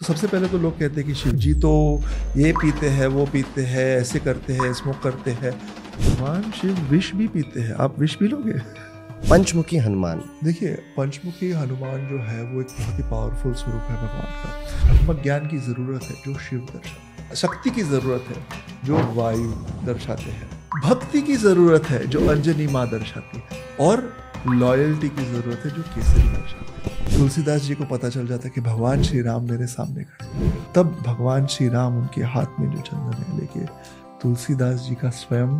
तो सबसे पहले तो लोग कहते हैं कि शिव जी तो ये पीते हैं वो पीते हैं ऐसे करते हैं स्मोक करते हैं भगवान शिव विष भी पीते हैं आप विष पी लोगे पंचमुखी हनुमान देखिए पंचमुखी हनुमान जो है वो एक बहुत ही पावरफुल स्वरूप है भगवान का हनुमान ज्ञान की ज़रूरत है जो शिव दर्शन शक्ति की ज़रूरत है जो वायु दर्शाते हैं भक्ति की ज़रूरत है जो अंजनी माँ दर्शाती है और लॉयल्टी की ज़रूरत है जो केसरी दर्शाती है तुलसीदास जी को पता चल जाता कि भगवान श्री राम मेरे सामने खड़े तब भगवान श्री राम उनके हाथ में जो चंदन है लेके तुलसीदास जी का स्वयं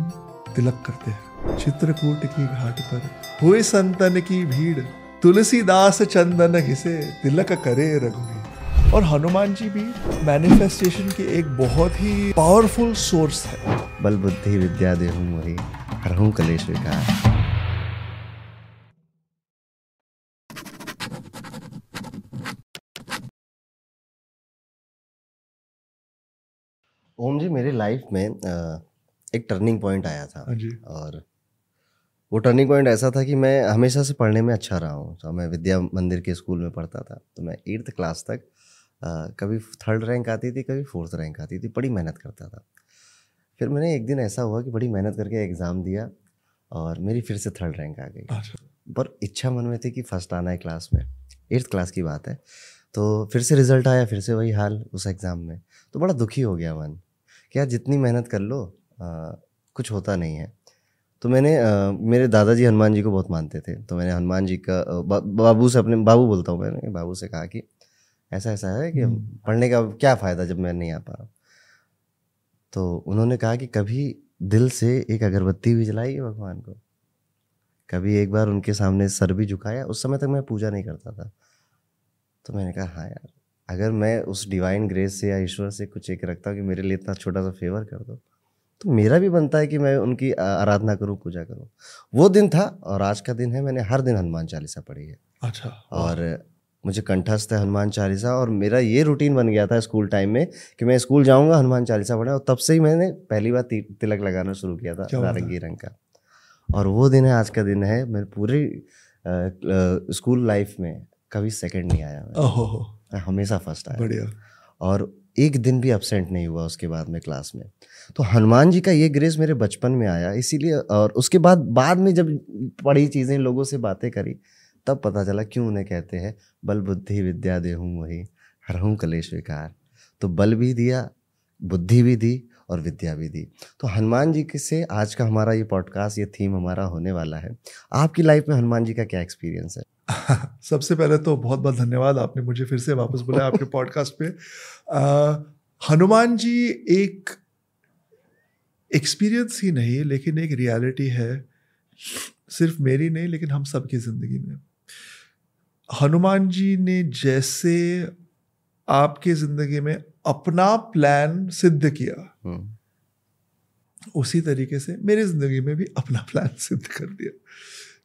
तिलक करते हैं चित्रकूट की घाट पर हुए संतन की भीड़ तुलसीदास चंदन घिसे तिलक करे रघुवीर और हनुमान जी भी मैनिफेस्टेशन के एक बहुत ही पावरफुल सोर्स है बल बुद्धि विद्या देहू मोही हरहू कलेश विकार ओम जी मेरे लाइफ में एक टर्निंग पॉइंट आया था हाँ और वो टर्निंग पॉइंट ऐसा था कि मैं हमेशा से पढ़ने में अच्छा रहा हूँ तो मैं विद्या मंदिर के स्कूल में पढ़ता था तो मैं एट्थ क्लास तक कभी थर्ड रैंक आती थी कभी फोर्थ रैंक आती थी बड़ी मेहनत करता था फिर मैंने एक दिन ऐसा हुआ कि बड़ी मेहनत करके एग्ज़ाम दिया और मेरी फिर से थर्ड रैंक आ गई अच्छा। पर इच्छा मन में थी कि फ़र्स्ट आना है क्लास में एट्थ क्लास की बात है तो फिर से रिज़ल्ट आया फिर से वही हाल उस एग्ज़ाम में तो बड़ा दुखी हो गया मन कि यार जितनी मेहनत कर लो आ, कुछ होता नहीं है तो मैंने आ, मेरे दादाजी हनुमान जी को बहुत मानते थे तो मैंने हनुमान जी का बा, बाबू से अपने बाबू बोलता हूँ मैंने बाबू से कहा कि ऐसा ऐसा है कि हम्म। पढ़ने का क्या फ़ायदा जब मैं नहीं आ पा रहा तो उन्होंने कहा कि कभी दिल से एक अगरबत्ती भी जलाई है भगवान को कभी एक बार उनके सामने सर भी झुकाया उस समय तक मैं पूजा नहीं करता था तो मैंने कहा हाँ यार अगर मैं उस डिवाइन ग्रेस से या ईश्वर से कुछ एक रखता हूँ कि मेरे लिए इतना छोटा सा फेवर कर दो तो मेरा भी बनता है कि मैं उनकी आराधना करूँ पूजा करूँ वो दिन था और आज का दिन है मैंने हर दिन हनुमान चालीसा पढ़ी है अच्छा और मुझे कंठस्थ है हनुमान चालीसा और मेरा ये रूटीन बन गया था स्कूल टाइम में कि मैं स्कूल जाऊंगा हनुमान चालीसा पढ़ा और तब से ही मैंने पहली बार तिलक लगाना शुरू किया था नारंगी रंग का और वो दिन है आज का दिन है मेरे पूरे स्कूल लाइफ में कभी सेकंड नहीं आया मैं हमेशा फर्स्ट आया बढ़िया और एक दिन भी एबसेंट नहीं हुआ उसके बाद में क्लास में तो हनुमान जी का ये ग्रेस मेरे बचपन में आया इसीलिए और उसके बाद बाद में जब पढ़ी चीज़ें लोगों से बातें करी तब पता चला क्यों उन्हें कहते हैं बल बुद्धि विद्या देहूँ वही हरहूँ कलेश विकार तो बल भी दिया बुद्धि भी दी और विद्या भी दी तो हनुमान जी के से आज का हमारा ये पॉडकास्ट ये थीम हमारा होने वाला है आपकी लाइफ में हनुमान जी का क्या एक्सपीरियंस है सबसे पहले तो बहुत बहुत धन्यवाद आपने मुझे फिर से वापस बुलाया आपके पॉडकास्ट पे हनुमान जी एक एक्सपीरियंस ही नहीं लेकिन एक रियलिटी है सिर्फ मेरी नहीं लेकिन हम सब की ज़िंदगी में हनुमान जी ने जैसे आपकी ज़िंदगी में अपना प्लान सिद्ध किया हम्म। उसी तरीके से मेरी ज़िंदगी में भी अपना प्लान सिद्ध कर दिया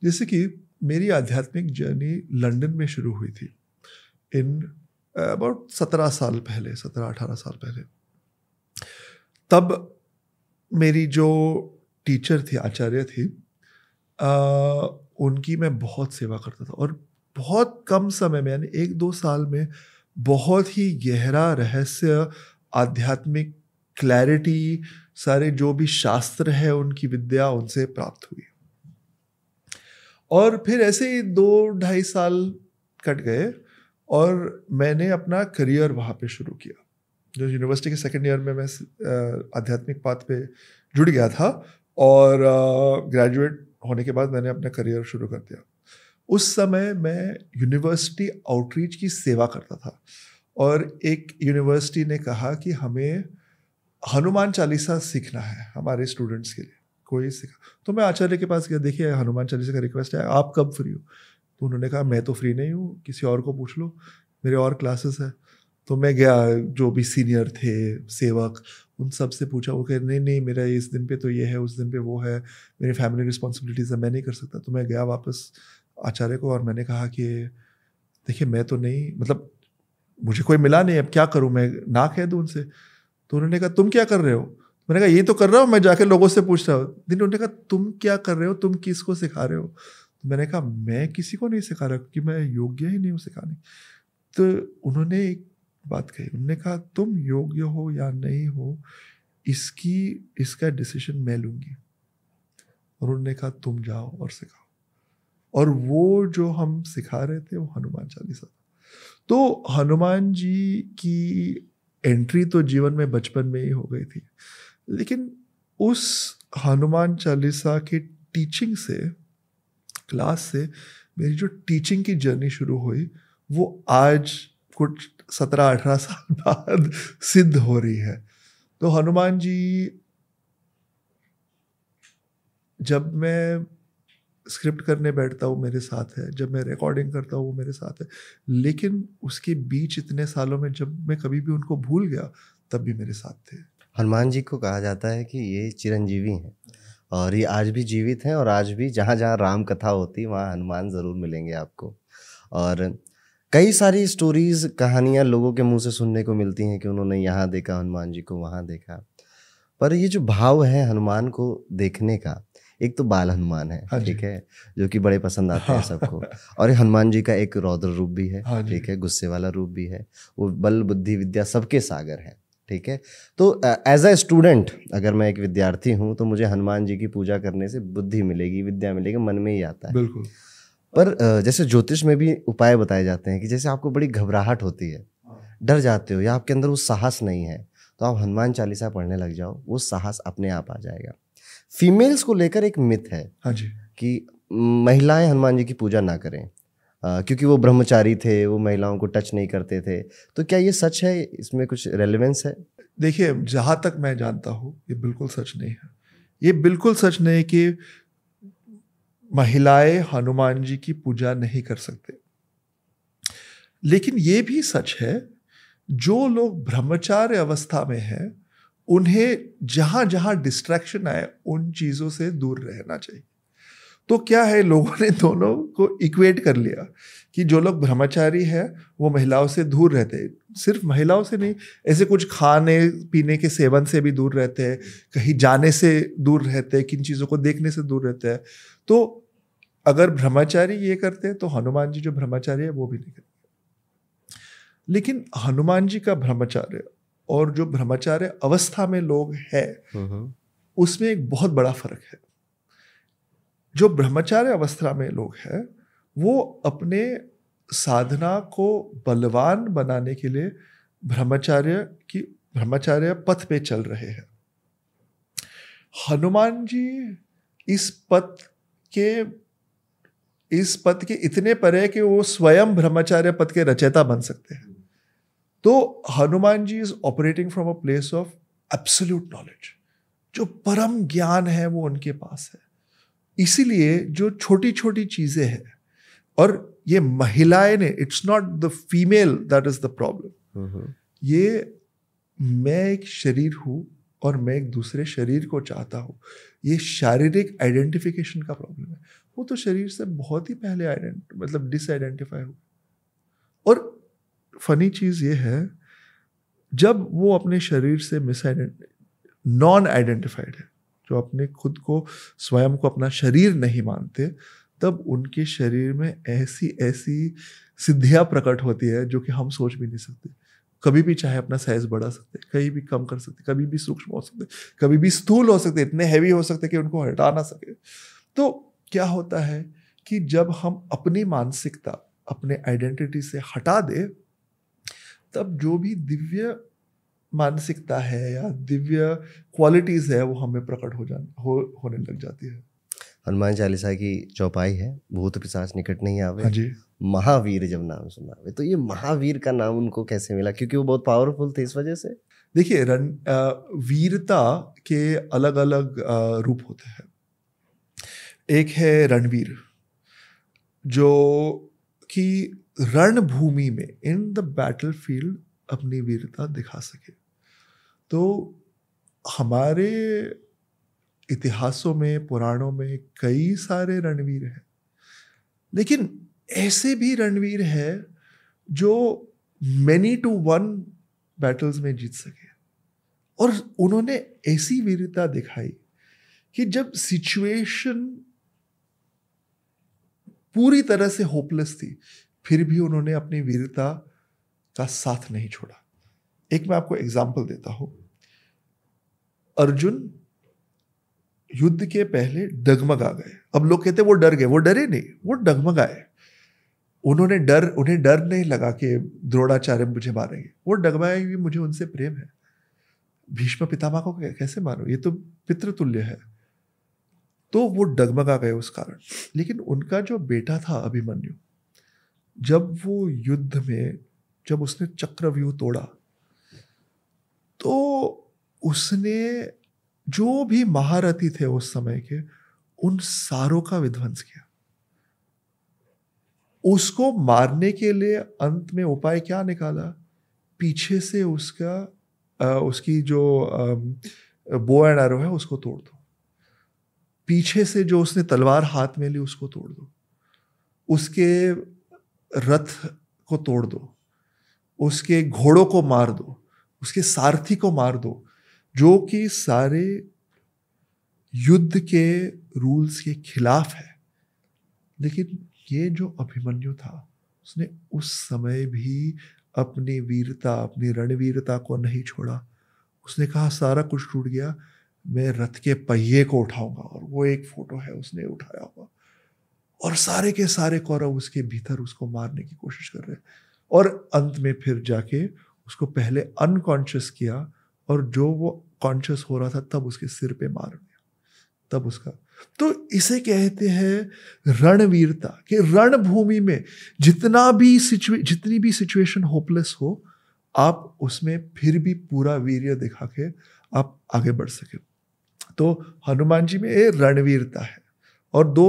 जैसे कि मेरी आध्यात्मिक जर्नी लंदन में शुरू हुई थी इन अबाउट सत्रह साल पहले सत्रह अठारह साल पहले तब मेरी जो टीचर थी आचार्य थी आ, उनकी मैं बहुत सेवा करता था और बहुत कम समय में यानी एक दो साल में बहुत ही गहरा रहस्य आध्यात्मिक क्लैरिटी सारे जो भी शास्त्र है उनकी विद्या उनसे प्राप्त हुई और फिर ऐसे ही दो ढाई साल कट गए और मैंने अपना करियर वहाँ पे शुरू किया जो यूनिवर्सिटी के सेकेंड ईयर में मैं आध्यात्मिक पाथ पे जुड़ गया था और ग्रेजुएट होने के बाद मैंने अपना करियर शुरू कर दिया उस समय मैं यूनिवर्सिटी आउटरीच की सेवा करता था और एक यूनिवर्सिटी ने कहा कि हमें हनुमान चालीसा सीखना है हमारे स्टूडेंट्स के लिए कोई सिखा तो मैं आचार्य के पास गया देखिए हनुमान चालीसा का रिक्वेस्ट है आप कब फ्री हो तो उन्होंने कहा मैं तो फ्री नहीं हूँ किसी और को पूछ लो मेरे और क्लासेस हैं तो मैं गया जो भी सीनियर थे सेवक उन सब से पूछा वो कह नहीं नहीं मेरा इस दिन पे तो ये है उस दिन पे वो है मेरी फैमिली रिस्पॉन्सिबिलिटीज़ है मैं नहीं कर सकता तो मैं गया वापस आचार्य को और मैंने कहा कि देखिए मैं तो नहीं मतलब मुझे कोई मिला नहीं अब क्या करूँ मैं ना कह दूँ उनसे तो उन्होंने कहा तुम क्या कर रहे हो मैंने कहा ये तो कर रहा हूँ मैं जाके लोगों से पूछ रहा हूँ दिन उन्होंने कहा तुम क्या कर रहे हो तुम किस को सिखा रहे हो तो मैंने कहा मैं किसी को नहीं सिखा रहा क्योंकि मैं योग्य ही नहीं हूँ सिखाने तो उन्होंने एक बात कही उन्होंने कहा तुम योग्य हो या नहीं हो इसकी इसका डिसीजन मैं लूँगी और उन्होंने कहा तुम जाओ और सिखाओ और वो जो हम सिखा रहे थे वो हनुमान चालीसा था तो हनुमान जी की एंट्री तो जीवन में बचपन में ही हो गई थी लेकिन उस हनुमान चालीसा के टीचिंग से क्लास से मेरी जो टीचिंग की जर्नी शुरू हुई वो आज कुछ सत्रह अठारह साल बाद सिद्ध हो रही है तो हनुमान जी जब मैं स्क्रिप्ट करने बैठता हूँ मेरे साथ है जब मैं रिकॉर्डिंग करता हूँ वो मेरे साथ है लेकिन उसके बीच इतने सालों में जब मैं कभी भी उनको भूल गया तब भी मेरे साथ थे हनुमान जी को कहा जाता है कि ये चिरंजीवी हैं और ये आज भी जीवित हैं और आज भी जहाँ जहाँ राम कथा होती वहाँ हनुमान ज़रूर मिलेंगे आपको और कई सारी स्टोरीज़ कहानियाँ लोगों के मुंह से सुनने को मिलती हैं कि उन्होंने यहाँ देखा हनुमान जी को वहाँ देखा पर ये जो भाव है हनुमान को देखने का एक तो बाल हनुमान है हाँ ठीक है जो कि बड़े पसंद आते हैं हाँ। सबको और ये हनुमान जी का एक रौद्र रूप भी है हाँ ठीक है गुस्से वाला रूप भी है वो बल बुद्धि विद्या सबके सागर है ठीक है तो एज अ स्टूडेंट अगर मैं एक विद्यार्थी हूँ तो मुझे हनुमान जी की पूजा करने से बुद्धि मिलेगी विद्या मिलेगी मन में ही आता है बिल्कुल पर uh, जैसे ज्योतिष में भी उपाय बताए जाते हैं कि जैसे आपको बड़ी घबराहट होती है हाँ। डर जाते हो या आपके अंदर वो साहस नहीं है तो आप हनुमान चालीसा पढ़ने लग जाओ वो साहस अपने आप आ जाएगा फीमेल्स को लेकर एक मिथ है हाँ जी कि महिलाएं हनुमान जी की पूजा ना करें क्योंकि वो ब्रह्मचारी थे वो महिलाओं को टच नहीं करते थे तो क्या ये सच है इसमें कुछ रेलिवेंस है देखिए जहाँ तक मैं जानता हूँ ये बिल्कुल सच नहीं है ये बिल्कुल सच नहीं है कि महिलाएं हनुमान जी की पूजा नहीं कर सकते लेकिन ये भी सच है जो लोग ब्रह्मचार्य अवस्था में हैं उन्हें जहाँ जहाँ डिस्ट्रैक्शन आए उन चीज़ों से दूर रहना चाहिए तो क्या है लोगों ने दोनों को इक्वेट कर लिया कि जो लोग ब्रह्मचारी है वो महिलाओं से दूर रहते हैं सिर्फ महिलाओं से नहीं ऐसे कुछ खाने पीने के सेवन से भी दूर रहते हैं कहीं जाने से दूर रहते हैं किन चीज़ों को देखने से दूर रहते हैं तो अगर ब्रह्मचारी ये करते हैं तो हनुमान जी जो ब्रह्मचारी है वो भी नहीं करते लेकिन हनुमान जी का ब्रह्मचार्य और जो ब्रह्मचार्य अवस्था में लोग है हम्म, हम्म। उसमें एक बहुत बड़ा फर्क है जो ब्रह्मचार्य अवस्था में लोग हैं वो अपने साधना को बलवान बनाने के लिए ब्रह्मचार्य की ब्रह्मचार्य पथ पे चल रहे हैं हनुमान जी इस पथ के इस पद के इतने पर है कि वो स्वयं ब्रह्मचार्य पद के रचयिता बन सकते हैं तो Hanuman ji is operating from a place of absolute knowledge जो परम ज्ञान है वो उनके पास है इसीलिए जो छोटी छोटी चीज़ें हैं और ये महिलाएं ने it's not the female that is the problem ये मैं एक शरीर हूँ और मैं एक दूसरे शरीर को चाहता हूँ ये शारीरिक आइडेंटिफिकेशन का प्रॉब्लम है वो तो शरीर से बहुत ही पहले आइडेंट मतलब डिसआइडेंटिफाई हो और फनी चीज़ ये है जब वो अपने शरीर से मिस नॉन आइडेंटिफाइड है जो अपने खुद को स्वयं को अपना शरीर नहीं मानते तब उनके शरीर में ऐसी ऐसी सिद्धियाँ प्रकट होती है जो कि हम सोच भी नहीं सकते कभी भी चाहे अपना साइज बढ़ा सकते कहीं भी कम कर सकते कभी भी सूक्ष्म हो सकते कभी भी स्थूल हो सकते इतने हैवी हो सकते कि उनको हटा ना सके तो क्या होता है कि जब हम अपनी मानसिकता अपने आइडेंटिटी से हटा दे तब जो भी दिव्य मानसिकता है या दिव्य क्वालिटीज है वो हमें प्रकट हो जाने हो, होने लग जाती है हनुमान चालीसा की चौपाई है भूत पिशाच निकट नहीं आवे हाँ जी महावीर जब नाम सुनावे तो ये महावीर का नाम उनको कैसे मिला क्योंकि वो बहुत पावरफुल थे इस वजह से देखिए रण वीरता के अलग अलग रूप होते हैं एक है रणवीर जो कि रणभूमि में इन द बैटल फील्ड अपनी वीरता दिखा सके तो हमारे इतिहासों में पुराणों में कई सारे रणवीर हैं लेकिन ऐसे भी रणवीर हैं जो मैनी टू वन बैटल्स में जीत सके और उन्होंने ऐसी वीरता दिखाई कि जब सिचुएशन पूरी तरह से होपलेस थी फिर भी उन्होंने अपनी वीरता का साथ नहीं छोड़ा एक मैं आपको एग्जाम्पल देता हूँ अर्जुन युद्ध के पहले डगमगा गए अब लोग कहते वो डर गए वो डरे नहीं वो डगमगाए उन्होंने डर उन्हें डर नहीं लगा कि द्रोणाचार्य मुझे मारेंगे वो डगमाए भी मुझे उनसे प्रेम है भीष्म पितामा को कैसे मारो ये तो पितृतुल्य है तो वो डगमगा गए उस कारण लेकिन उनका जो बेटा था अभिमन्यु जब वो युद्ध में जब उसने चक्रव्यूह तोड़ा तो उसने जो भी महारथी थे उस समय के उन सारों का विध्वंस किया उसको मारने के लिए अंत में उपाय क्या निकाला पीछे से उसका आ, उसकी जो बो एंड एरो है उसको तोड़ दो पीछे से जो उसने तलवार हाथ में ली उसको तोड़ दो उसके रथ को तोड़ दो उसके घोड़ों को मार दो उसके सारथी को मार दो जो कि सारे युद्ध के रूल्स के खिलाफ है लेकिन ये जो अभिमन्यु था उसने उस समय भी अपनी वीरता अपनी रणवीरता को नहीं छोड़ा उसने कहा सारा कुछ टूट गया मैं रथ के पहिए को उठाऊंगा और वो एक फोटो है उसने उठाया हुआ और सारे के सारे कौरव उसके भीतर उसको मारने की कोशिश कर रहे और अंत में फिर जाके उसको पहले अनकॉन्शियस किया और जो वो कॉन्शियस हो रहा था तब उसके सिर पे मार दिया तब उसका तो इसे कहते हैं रणवीरता कि रणभूमि में जितना भी सिचुए जितनी भी सिचुएशन होपलेस हो आप उसमें फिर भी पूरा वीर दिखा के आप आगे बढ़ सके तो हनुमान जी में ये रणवीरता है और दो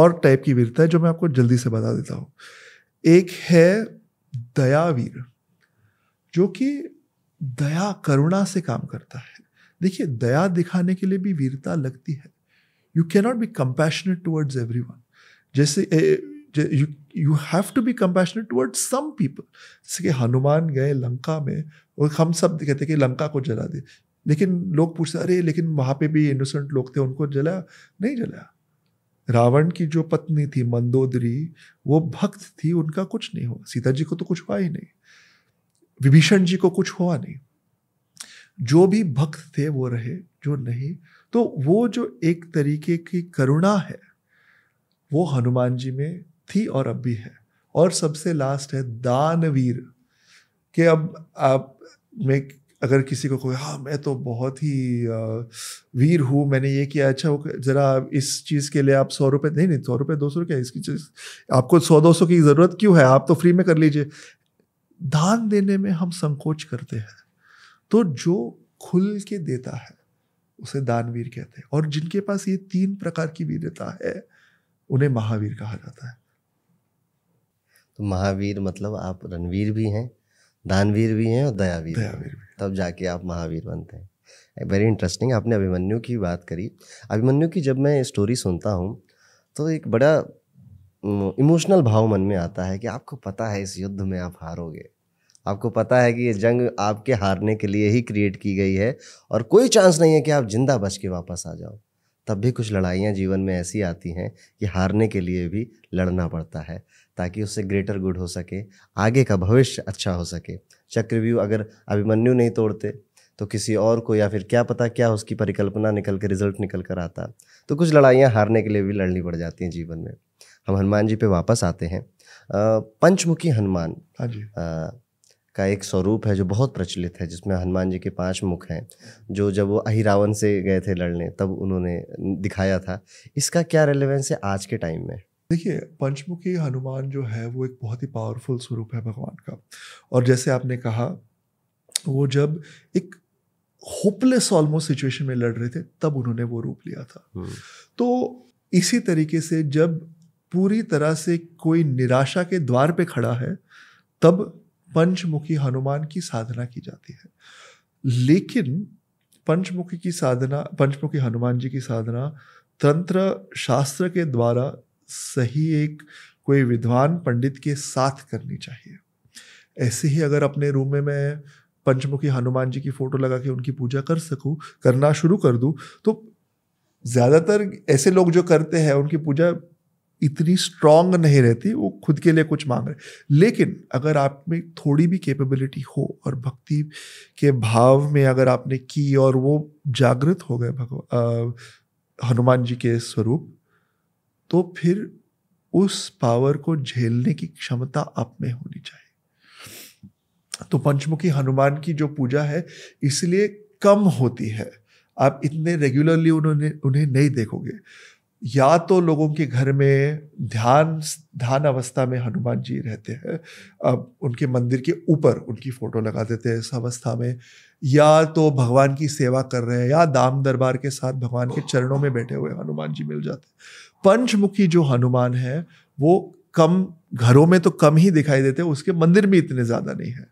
और टाइप की वीरता है जो मैं आपको जल्दी से बता देता हूँ एक है दयावीर जो कि दया करुणा से काम करता है देखिए दया दिखाने के लिए भी वीरता लगती है you cannot be compassionate towards everyone जैसे you you have to be compassionate towards some people जैसे कि हनुमान गए लंका में और हम सब कहते कि लंका को जला दे लेकिन लोग पूछते अरे लेकिन वहाँ पे भी इनोसेंट लोग थे उनको जलाया नहीं जलाया रावण की जो पत्नी थी मंदोदरी वो भक्त थी उनका कुछ नहीं हुआ सीता जी को तो कुछ हुआ ही नहीं विभीषण जी को कुछ हुआ नहीं जो भी भक्त थे वो रहे जो नहीं तो वो जो एक तरीके की करुणा है वो हनुमान जी में थी और अब भी है और सबसे लास्ट है दानवीर कि अब आप मैं अगर किसी को कोई हाँ मैं तो बहुत ही वीर हूँ मैंने ये किया अच्छा वो ज़रा इस चीज़ के लिए आप सौ रुपये नहीं नहीं सौ रुपये दो सौ रुपये इसकी चीज़ आपको सौ दो सौ की ज़रूरत क्यों है आप तो फ्री में कर लीजिए दान देने में हम संकोच करते हैं तो जो खुल के देता है उसे दानवीर कहते हैं और जिनके पास ये तीन प्रकार की वीरता है उन्हें महावीर कहा जाता है तो महावीर मतलब आप रणवीर भी हैं दानवीर भी हैं और दयावीर दयावीर भी तब जाके आप महावीर बनते हैं वेरी इंटरेस्टिंग आपने अभिमन्यु की बात करी अभिमन्यु की जब मैं स्टोरी सुनता हूँ तो एक बड़ा इमोशनल भाव मन में आता है कि आपको पता है इस युद्ध में आप हारोगे आपको पता है कि ये जंग आपके हारने के लिए ही क्रिएट की गई है और कोई चांस नहीं है कि आप जिंदा बच के वापस आ जाओ तब भी कुछ लड़ाइयाँ जीवन में ऐसी आती हैं कि हारने के लिए भी लड़ना पड़ता है ताकि उससे ग्रेटर गुड हो सके आगे का भविष्य अच्छा हो सके चक्रव्यूह अगर अभिमन्यु नहीं तोड़ते तो किसी और को या फिर क्या पता क्या उसकी परिकल्पना निकल कर रिजल्ट निकल कर आता तो कुछ लड़ाइयाँ हारने के लिए भी लड़नी पड़ जाती हैं जीवन में हम हनुमान जी पे वापस आते हैं पंचमुखी हनुमान हाँ जी का एक स्वरूप है जो बहुत प्रचलित है जिसमें हनुमान जी के पांच मुख हैं जो जब वो अहिरावन से गए थे लड़ने तब उन्होंने दिखाया था इसका क्या रेलेवेंस है आज के टाइम में देखिए पंचमुखी हनुमान जो है वो एक बहुत ही पावरफुल स्वरूप है भगवान का और जैसे आपने कहा वो जब एक होपलेस ऑलमोस्ट सिचुएशन में लड़ रहे थे तब उन्होंने वो रूप लिया था हम्म। तो इसी तरीके से जब पूरी तरह से कोई निराशा के द्वार पे खड़ा है तब पंचमुखी हनुमान की साधना की जाती है लेकिन पंचमुखी की साधना पंचमुखी हनुमान जी की साधना तंत्र शास्त्र के द्वारा सही एक कोई विद्वान पंडित के साथ करनी चाहिए ऐसे ही अगर अपने रूम में मैं पंचमुखी हनुमान जी की फोटो लगा के उनकी पूजा कर सकूं करना शुरू कर दूं तो ज़्यादातर ऐसे लोग जो करते हैं उनकी पूजा इतनी स्ट्रांग नहीं रहती वो खुद के लिए कुछ मांग रहे लेकिन अगर आप में थोड़ी भी कैपेबिलिटी हो और भक्ति के भाव में अगर आपने की और वो जागृत हो गए भगवान हनुमान जी के स्वरूप तो फिर उस पावर को झेलने की क्षमता आप में होनी चाहिए तो पंचमुखी हनुमान की जो पूजा है इसलिए कम होती है आप इतने रेगुलरली उन्होंने उन्हें नहीं देखोगे या तो लोगों के घर में ध्यान ध्यान अवस्था में हनुमान जी रहते हैं अब उनके मंदिर के ऊपर उनकी फोटो लगा देते हैं इस अवस्था में या तो भगवान की सेवा कर रहे हैं या दाम दरबार के साथ भगवान के चरणों में बैठे हुए हनुमान जी मिल जाते हैं पंचमुखी जो हनुमान है वो कम घरों में तो कम ही दिखाई देते हैं उसके मंदिर में इतने ज़्यादा नहीं है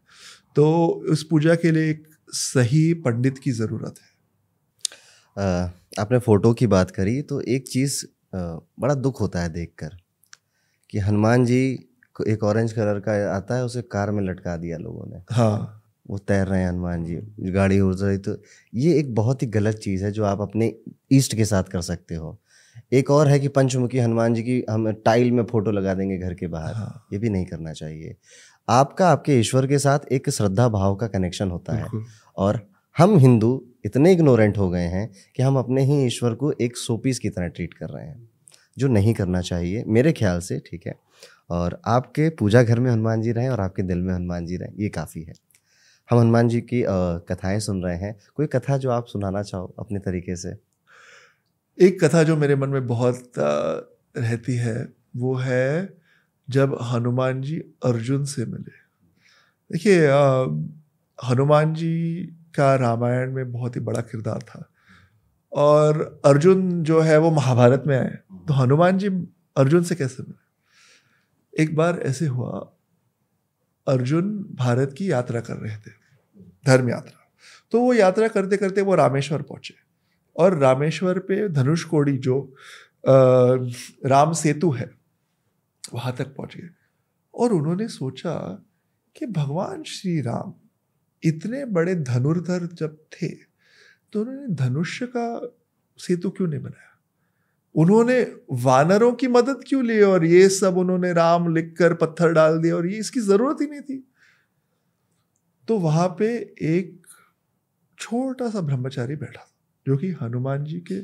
तो उस पूजा के लिए एक सही पंडित की ज़रूरत है आपने फ़ोटो की बात करी तो एक चीज़ बड़ा दुख होता है देखकर कि हनुमान जी को एक ऑरेंज कलर का आता है उसे कार में लटका दिया लोगों ने हाँ वो तैर रहे हैं हनुमान जी गाड़ी उड़ रही तो ये एक बहुत ही गलत चीज़ है जो आप अपने ईस्ट के साथ कर सकते हो एक और है कि पंचमुखी हनुमान जी की हम टाइल में फ़ोटो लगा देंगे घर के बाहर हाँ। ये भी नहीं करना चाहिए आपका आपके ईश्वर के साथ एक श्रद्धा भाव का कनेक्शन होता है और हम हिंदू इतने इग्नोरेंट हो गए हैं कि हम अपने ही ईश्वर को एक सोपीस की तरह ट्रीट कर रहे हैं जो नहीं करना चाहिए मेरे ख्याल से ठीक है और आपके पूजा घर में हनुमान जी रहें और आपके दिल में हनुमान जी रहें ये काफ़ी है हम हनुमान जी की कथाएं सुन रहे हैं कोई कथा जो आप सुनाना चाहो अपने तरीके से एक कथा जो मेरे मन में बहुत रहती है वो है जब हनुमान जी अर्जुन से मिले देखिए हनुमान जी का रामायण में बहुत ही बड़ा किरदार था और अर्जुन जो है वो महाभारत में आए तो हनुमान जी अर्जुन से कैसे मिले एक बार ऐसे हुआ अर्जुन भारत की यात्रा कर रहे थे धर्म यात्रा तो वो यात्रा करते करते वो रामेश्वर पहुंचे और रामेश्वर पे धनुष कोड़ी जो आ, राम सेतु है वहाँ तक पहुँच गए और उन्होंने सोचा कि भगवान श्री राम इतने बड़े धनुर्धर जब थे तो उन्होंने धनुष्य का सेतु क्यों नहीं बनाया उन्होंने वानरों की मदद क्यों ली और ये सब उन्होंने राम लिखकर पत्थर डाल दिया और ये इसकी जरूरत ही नहीं थी तो वहां पे एक छोटा सा ब्रह्मचारी बैठा जो कि हनुमान जी के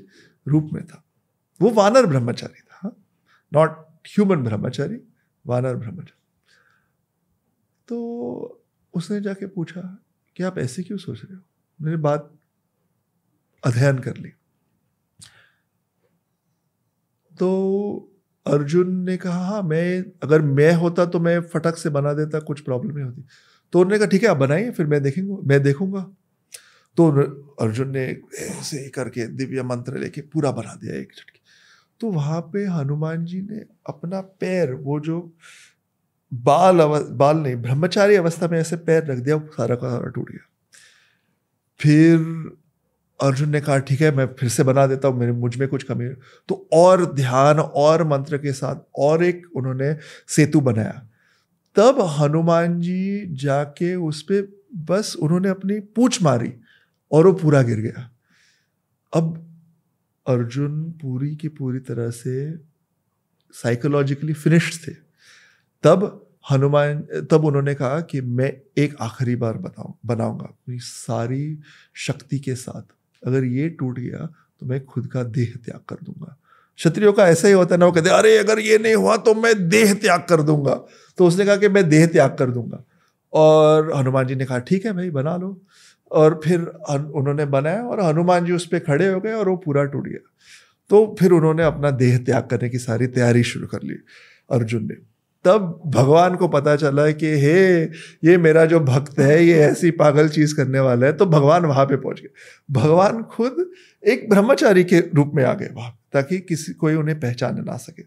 रूप में था वो वानर ब्रह्मचारी था नॉट हाँ? ह्यूमन ब्रह्मचारी वानर ब्रह्मचारी तो उसने जाके पूछा कि आप ऐसे क्यों सोच रहे हो मैंने बात अध्ययन कर ली तो अर्जुन ने कहा हाँ मैं अगर मैं होता तो मैं फटक से बना देता कुछ प्रॉब्लम नहीं होती तो उन्होंने कहा ठीक है आप बनाइए फिर मैं देखेंगे मैं देखूंगा तो अर्जुन ने ऐसे करके दिव्य मंत्र लेके पूरा बना दिया एक झटके तो वहाँ पे हनुमान जी ने अपना पैर वो जो बाल अव, बाल नहीं ब्रह्मचारी अवस्था में ऐसे पैर रख दिया सारा का सारा टूट गया फिर अर्जुन ने कहा ठीक है मैं फिर से बना देता हूँ मेरे मुझ में कुछ कमी तो और ध्यान और मंत्र के साथ और एक उन्होंने सेतु बनाया तब हनुमान जी जाके उस पर बस उन्होंने अपनी पूछ मारी और वो पूरा गिर गया अब अर्जुन पूरी की पूरी तरह से साइकोलॉजिकली फिनिश्ड थे तब हनुमान तब उन्होंने कहा कि मैं एक आखिरी बार बताऊ बनाऊंगा अपनी सारी शक्ति के साथ अगर ये टूट गया तो मैं खुद का देह त्याग कर दूंगा क्षत्रियो का ऐसा ही होता है ना वो कहते अरे अगर ये नहीं हुआ तो मैं देह त्याग कर दूंगा तो उसने कहा कि मैं देह त्याग कर दूंगा और हनुमान जी ने कहा ठीक है भाई बना लो और फिर उन्होंने बनाया और हनुमान जी उस पर खड़े हो गए और वो पूरा टूट गया तो फिर उन्होंने अपना देह त्याग करने की सारी तैयारी शुरू कर ली अर्जुन ने तब भगवान को पता चला कि हे ये मेरा जो भक्त है ये ऐसी पागल चीज करने वाला है तो भगवान वहां पे पहुंच गए भगवान खुद एक ब्रह्मचारी के रूप में आ गए वहां ताकि किसी कोई उन्हें पहचान ना सके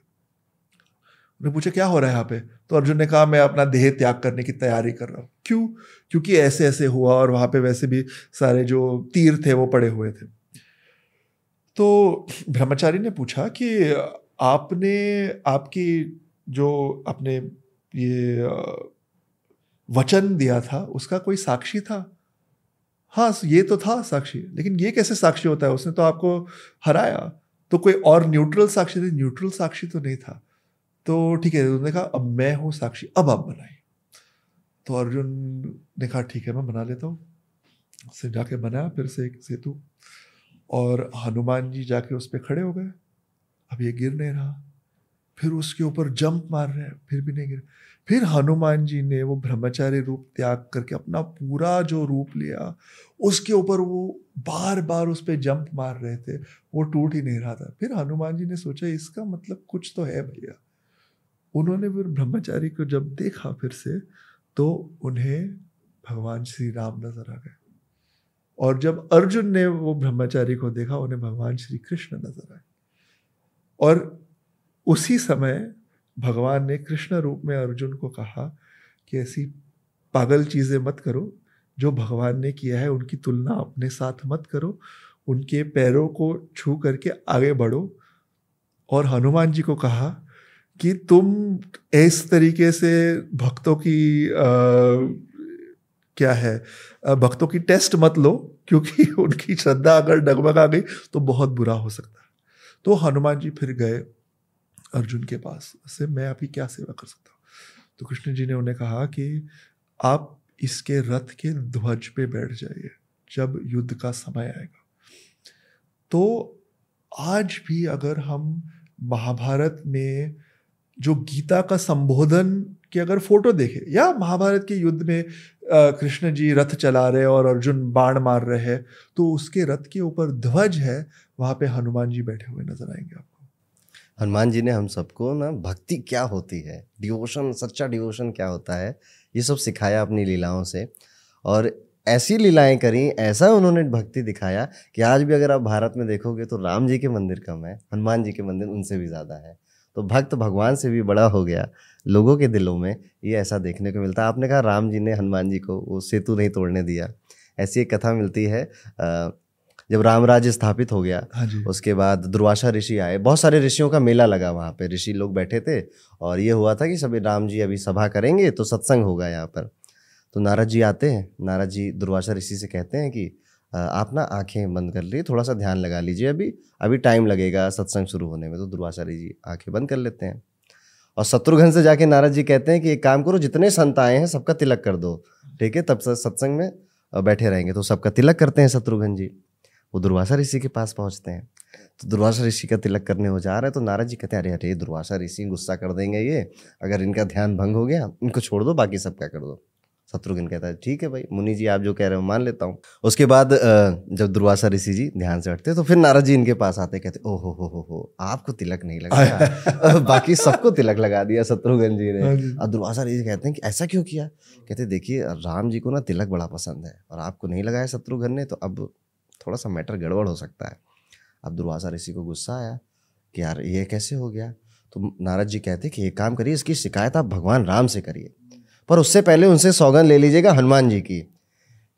उन्हें पूछा क्या हो रहा है यहाँ पे तो अर्जुन ने कहा मैं अपना देह त्याग करने की तैयारी कर रहा हूँ क्यों क्योंकि ऐसे ऐसे हुआ और वहां पे वैसे भी सारे जो तीर थे वो पड़े हुए थे तो ब्रह्मचारी ने पूछा कि आपने आपकी जो अपने ये वचन दिया था उसका कोई साक्षी था हाँ ये तो था साक्षी लेकिन ये कैसे साक्षी होता है उसने तो आपको हराया तो कोई और न्यूट्रल साक्षी थी न्यूट्रल साक्षी तो नहीं था तो ठीक है उन्होंने कहा अब मैं हूँ साक्षी अब आप बनाइए तो अर्जुन ने कहा ठीक है मैं बना लेता हूँ उससे जाके बनाया फिर से एक सेतु और हनुमान जी जाके उस पर खड़े हो गए अब ये गिर नहीं रहा फिर उसके ऊपर जंप मार रहे हैं फिर भी नहीं गिरे फिर हनुमान जी ने वो ब्रह्मचारी रूप त्याग करके अपना पूरा जो रूप लिया उसके ऊपर वो बार बार उस पर जंप मार रहे थे वो टूट ही नहीं रहा था फिर हनुमान जी ने सोचा इसका मतलब कुछ तो है भैया उन्होंने फिर ब्रह्मचारी को जब देखा फिर से तो उन्हें भगवान श्री राम नजर आ गए और जब अर्जुन ने वो ब्रह्मचारी को देखा उन्हें भगवान श्री कृष्ण नजर आए और उसी समय भगवान ने कृष्ण रूप में अर्जुन को कहा कि ऐसी पागल चीज़ें मत करो जो भगवान ने किया है उनकी तुलना अपने साथ मत करो उनके पैरों को छू करके आगे बढ़ो और हनुमान जी को कहा कि तुम इस तरीके से भक्तों की आ, क्या है भक्तों की टेस्ट मत लो क्योंकि उनकी श्रद्धा अगर डगमगा गई तो बहुत बुरा हो सकता है तो हनुमान जी फिर गए अर्जुन के पास से मैं आपकी क्या सेवा कर सकता हूँ तो कृष्ण जी ने उन्हें कहा कि आप इसके रथ के ध्वज पे बैठ जाइए जब युद्ध का समय आएगा तो आज भी अगर हम महाभारत में जो गीता का संबोधन की अगर फोटो देखें या महाभारत के युद्ध में कृष्ण जी रथ चला रहे और अर्जुन बाण मार रहे हैं तो उसके रथ के ऊपर ध्वज है वहाँ पे हनुमान जी बैठे हुए नजर आएंगे आप हनुमान जी ने हम सबको ना भक्ति क्या होती है डिवोशन सच्चा डिवोशन क्या होता है ये सब सिखाया अपनी लीलाओं से और ऐसी लीलाएं करी ऐसा उन्होंने भक्ति दिखाया कि आज भी अगर आप भारत में देखोगे तो राम जी के मंदिर कम है हनुमान जी के मंदिर उनसे भी ज़्यादा है तो भक्त भगवान से भी बड़ा हो गया लोगों के दिलों में ये ऐसा देखने को मिलता है आपने कहा राम जी ने हनुमान जी को वो सेतु नहीं तोड़ने दिया ऐसी एक कथा मिलती है जब राम राज्य स्थापित हो गया हाँ उसके बाद दुर्वासा ऋषि आए बहुत सारे ऋषियों का मेला लगा वहाँ पे ऋषि लोग बैठे थे और ये हुआ था कि सभी राम जी अभी सभा करेंगे तो सत्संग होगा यहाँ पर तो नारद जी आते हैं नारद जी दुर्वासा ऋषि से कहते हैं कि आप ना आँखें बंद कर लिए थोड़ा सा ध्यान लगा लीजिए अभी अभी टाइम लगेगा सत्संग शुरू होने में तो दुर्वासा ऋषि आँखें बंद कर लेते हैं और शत्रुघ्न से जाके नारद जी कहते हैं कि एक काम करो जितने संत आए हैं सबका तिलक कर दो ठीक है तब सत्संग में बैठे रहेंगे तो सबका तिलक करते हैं शत्रुघ्न जी वो दुर्वासा ऋषि के पास पहुंचते हैं तो दुर्वासा ऋषि का तिलक करने हो जा रहा है तो नारद जी कहते हैं अरे अरे दुर्वासा ऋषि गुस्सा कर देंगे ये अगर इनका ध्यान भंग हो गया इनको छोड़ दो बाकी सब क्या कर दो शत्रुघ्न कहता है ठीक है भाई मुनि जी आप जो कह रहे हो मान लेता हूँ उसके बाद जब दुर्वासा ऋषि जी ध्यान से हटते तो फिर नारद जी इनके पास आते कहते ओ हो हो हो हो आपको तिलक नहीं लगा बाकी सबको तिलक लगा दिया शत्रुघ्न जी ने और हाँ दुर्वासा ऋषि कहते हैं कि ऐसा क्यों किया कहते देखिए राम जी को ना तिलक बड़ा पसंद है और आपको नहीं लगाया शत्रुघ्न ने तो अब थोड़ा सा मैटर गड़बड़ हो सकता है अब दुर्वासा ऋषि को गुस्सा आया कि यार ये कैसे हो गया तो नारद जी कहते कि एक काम करिए इसकी शिकायत आप भगवान राम से करिए पर उससे पहले उनसे सौगन ले लीजिएगा हनुमान जी की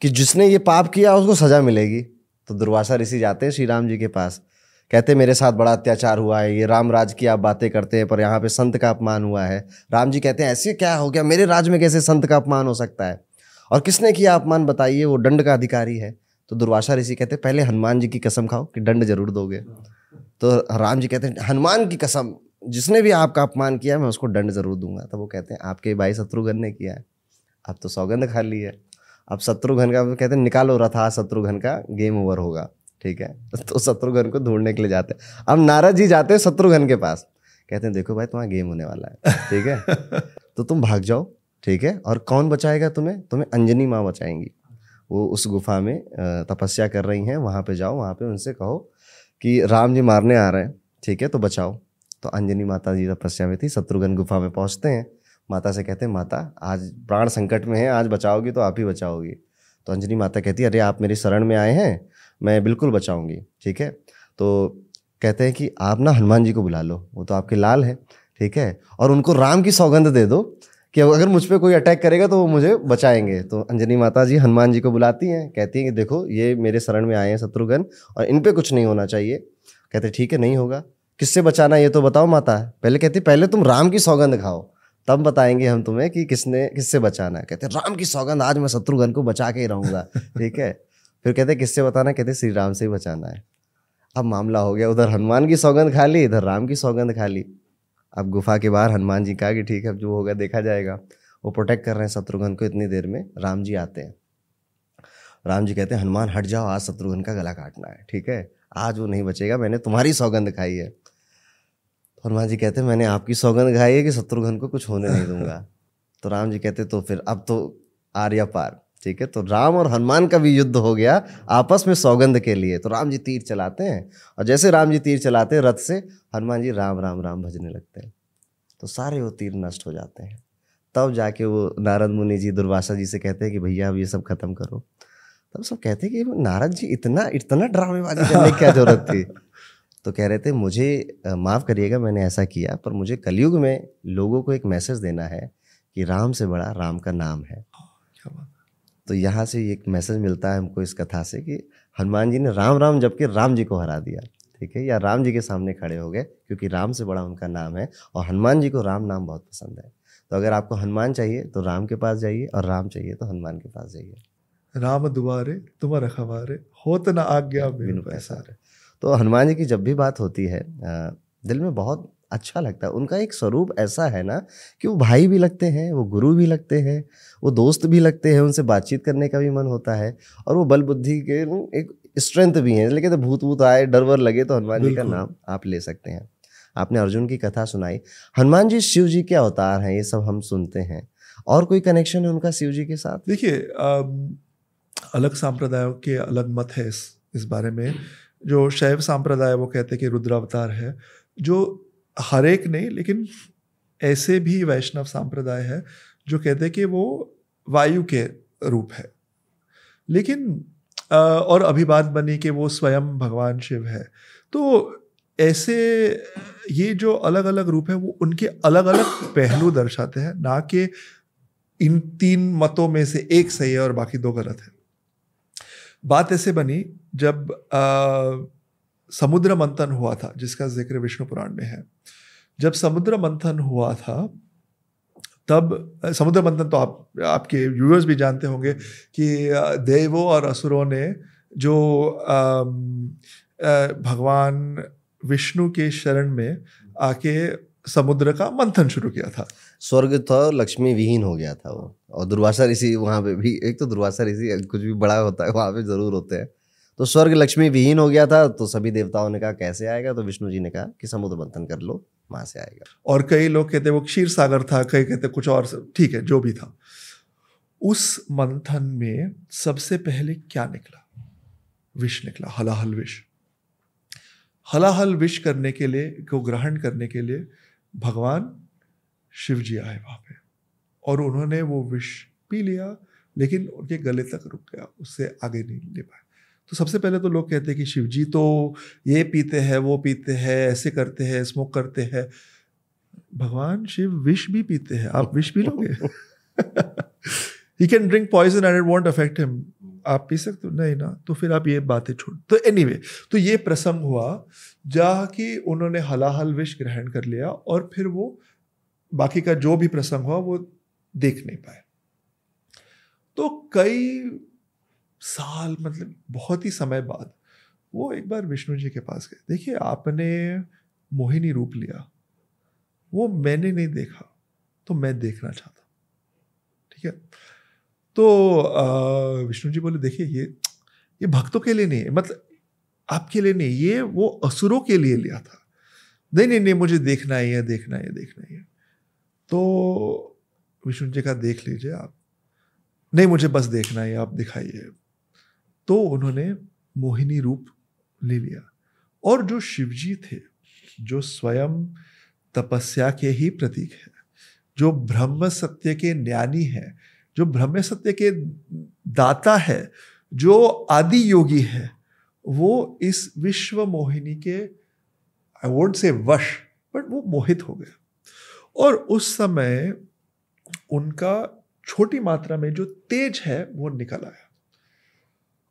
कि जिसने ये पाप किया उसको सज़ा मिलेगी तो दुर्वासा ऋषि जाते हैं श्री राम जी के पास कहते मेरे साथ बड़ा अत्याचार हुआ है ये राम राज की आप बातें करते हैं पर यहाँ पे संत का अपमान हुआ है राम जी कहते हैं ऐसे क्या हो गया मेरे राज में कैसे संत का अपमान हो सकता है और किसने किया अपमान बताइए वो दंड का अधिकारी है तो दुर्वासा ऋषि कहते हैं पहले हनुमान जी की कसम खाओ कि दंड जरूर दोगे तो राम जी कहते हैं हनुमान की कसम जिसने भी आपका अपमान किया मैं उसको दंड जरूर दूंगा तो वो कहते हैं आपके भाई शत्रुघ्न ने किया है आप तो सौगंध खा ली है अब शत्रुघ्न का कहते हैं निकालो रथा शत्रुघ्न का गेम ओवर होगा ठीक है तो शत्रुघ्न को ढूंढने के लिए जाते हैं अब नारद जी जाते हैं शत्रुघ्न के पास कहते हैं देखो भाई तुम्हारा गेम होने वाला है ठीक है तो तुम भाग जाओ ठीक है और कौन बचाएगा तुम्हें तुम्हें अंजनी माँ बचाएंगी वो उस गुफा में तपस्या कर रही हैं वहाँ पे जाओ वहाँ पे उनसे कहो कि राम जी मारने आ रहे हैं ठीक है तो बचाओ तो अंजनी माता जी तपस्या में थी शत्रुघ्न गुफा में पहुँचते हैं माता से कहते हैं माता आज प्राण संकट में है आज बचाओगी तो आप ही बचाओगी तो अंजनी माता कहती है अरे आप मेरी शरण में आए हैं मैं बिल्कुल बचाऊंगी ठीक है तो कहते हैं कि आप ना हनुमान जी को बुला लो वो तो आपके लाल हैं ठीक है और उनको राम की सौगंध दे दो कि अगर मुझ पर कोई अटैक करेगा तो वो मुझे बचाएंगे तो अंजनी माता जी हनुमान जी को बुलाती हैं कहती हैं कि देखो ये मेरे शरण में आए हैं शत्रुघ्न और इन पर कुछ नहीं होना चाहिए कहते ठीक है नहीं होगा किससे बचाना ये तो बताओ माता पहले कहती पहले तुम राम की सौगंध खाओ तब बताएंगे हम तुम्हें कि किसने किससे बचाना है कहते राम की सौगंध आज मैं शत्रुघ्न को बचा के ही रहूँगा ठीक है फिर कहते किससे बताना कहते श्री राम से ही बचाना है अब मामला हो गया उधर हनुमान की सौगंध खा ली इधर राम की सौगंध खा ली अब गुफा के बाहर हनुमान जी कहा कि ठीक है अब जो होगा देखा जाएगा वो प्रोटेक्ट कर रहे हैं शत्रुघ्न को इतनी देर में राम जी आते हैं राम जी कहते हैं हनुमान हट जाओ आज शत्रुघ्न का गला काटना है ठीक है आज वो नहीं बचेगा मैंने तुम्हारी सौगंध खाई है तो हनुमान जी कहते हैं मैंने आपकी सौगंध खाई है कि शत्रुघ्न को कुछ होने नहीं दूंगा तो राम जी कहते तो फिर अब तो आर्या पार ठीक है तो राम और हनुमान का भी युद्ध हो गया आपस में सौगंध के लिए तो राम जी तीर चलाते हैं और जैसे राम जी तीर चलाते हैं रथ से हनुमान जी राम राम राम भजने लगते हैं तो सारे वो तीर नष्ट हो जाते हैं तब जाके वो नारद मुनि जी दुर्वासा जी से कहते हैं कि भैया अब ये सब खत्म करो तब सब कहते हैं कि नारद जी इतना इतना ड्रामेबाजी करने की क्या जरूरत थी तो कह रहे थे मुझे माफ़ करिएगा मैंने ऐसा किया पर मुझे कलयुग में लोगों को एक मैसेज देना है कि राम से बड़ा राम का नाम है तो यहाँ से एक मैसेज मिलता है हमको इस कथा से कि हनुमान जी ने राम राम जबकि राम जी को हरा दिया ठीक है या राम जी के सामने खड़े हो गए क्योंकि राम से बड़ा उनका नाम है और हनुमान जी को राम नाम बहुत पसंद है तो अगर आपको हनुमान चाहिए तो राम के पास जाइए और राम चाहिए तो हनुमान के पास जाइए राम दुबारे खबारे हो तो ना आज्ञा बिनु पैसा तो हनुमान जी की जब भी बात होती है दिल में बहुत अच्छा लगता है उनका एक स्वरूप ऐसा है ना कि वो भाई भी लगते हैं वो गुरु भी लगते हैं वो दोस्त भी लगते हैं उनसे बातचीत करने का भी मन होता है और वो बल बुद्धि के एक स्ट्रेंथ भी हैं लेकिन तो भूत भूत आए डर वर लगे तो हनुमान जी का नाम आप ले सकते हैं आपने अर्जुन की कथा सुनाई हनुमान जी शिव जी के अवतार हैं ये सब हम सुनते हैं और कोई कनेक्शन है उनका शिव जी के साथ देखिए अलग सांप्रदायों के अलग मत है इस इस बारे में जो शैव सांप्रदाय वो कहते हैं कि रुद्रावतार है जो हर एक नहीं लेकिन ऐसे भी वैष्णव संप्रदाय है जो कहते हैं कि वो वायु के रूप है लेकिन और अभी बात बनी कि वो स्वयं भगवान शिव है तो ऐसे ये जो अलग अलग रूप है वो उनके अलग अलग पहलू दर्शाते हैं ना कि इन तीन मतों में से एक सही है और बाकी दो गलत है बात ऐसे बनी जब आ, समुद्र मंथन हुआ था जिसका जिक्र विष्णु पुराण में है जब समुद्र मंथन हुआ था तब समुद्र मंथन तो आप आपके व्यूअर्स भी जानते होंगे कि देवों और असुरों ने जो भगवान विष्णु के शरण में आके समुद्र का मंथन शुरू किया था स्वर्ग था लक्ष्मी विहीन हो गया था वो और दुर्वासा ऋषि वहाँ पे भी एक तो दुर्वासा ऋषि कुछ भी बड़ा होता है वहाँ पे जरूर होते हैं तो स्वर्ग लक्ष्मी विहीन हो गया था तो सभी देवताओं ने कहा कैसे आएगा तो विष्णु जी ने कहा कि समुद्र मंथन कर लो वहां से आएगा और कई लोग कहते वो क्षीर सागर था कई कहते कुछ और ठीक है जो भी था उस मंथन में सबसे पहले क्या निकला विष निकला हलाहल विष हलाहल विष करने के लिए को ग्रहण करने के लिए भगवान शिव जी आए वहां पे और उन्होंने वो विष पी लिया लेकिन उनके गले तक रुक गया उससे आगे नहीं ले पाए तो सबसे पहले तो लोग कहते हैं कि शिव जी तो ये पीते हैं वो पीते हैं ऐसे करते हैं स्मोक करते हैं भगवान शिव विष भी पीते हैं आप विष भी लोगे he can drink poison and it won't affect him आप पी सकते हो नहीं ना तो फिर आप ये बातें छोड़ तो एनी anyway, तो ये प्रसंग हुआ जहाँ कि उन्होंने हलाहल विष ग्रहण कर लिया और फिर वो बाकी का जो भी प्रसंग हुआ वो देख नहीं पाए तो कई साल मतलब बहुत ही समय बाद वो एक बार विष्णु जी के पास गए देखिए आपने मोहिनी रूप लिया वो मैंने नहीं देखा तो मैं देखना चाहता ठीक है तो विष्णु जी बोले देखिए ये ये भक्तों के लिए नहीं है मतलब आपके लिए नहीं ये वो असुरों के लिए लिया था नहीं नहीं नहीं मुझे देखना ही है देखना है देखना ही है तो विष्णु जी का देख लीजिए आप नहीं मुझे बस देखना है आप दिखाइए तो उन्होंने मोहिनी रूप ले लिया और जो शिवजी थे जो स्वयं तपस्या के ही प्रतीक है जो ब्रह्म सत्य के ज्ञानी है जो ब्रह्म सत्य के दाता है जो आदि योगी है वो इस विश्व मोहिनी के आई वोट से वश बट वो मोहित हो गया और उस समय उनका छोटी मात्रा में जो तेज है वो निकल आया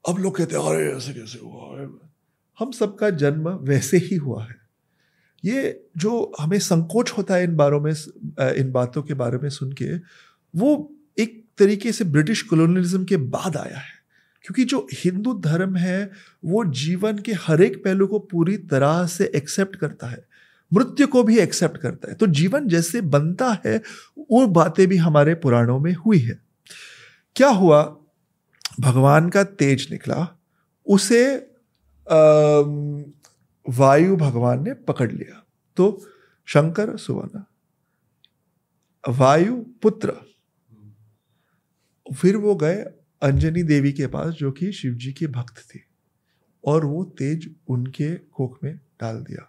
अब लोग कहते हैं अरे ऐसे कैसे हुआ हम सबका जन्म वैसे ही हुआ है ये जो हमें संकोच होता है इन बारों में इन बातों के बारे में सुन के वो एक तरीके से ब्रिटिश कॉलोनलिज्म के बाद आया है क्योंकि जो हिंदू धर्म है वो जीवन के हर एक पहलू को पूरी तरह से एक्सेप्ट करता है मृत्यु को भी एक्सेप्ट करता है तो जीवन जैसे बनता है वो बातें भी हमारे पुराणों में हुई है क्या हुआ भगवान का तेज निकला उसे वायु भगवान ने पकड़ लिया तो शंकर सुवर्णा वायु पुत्र फिर वो गए अंजनी देवी के पास जो कि शिव जी की भक्त थी और वो तेज उनके कोख में डाल दिया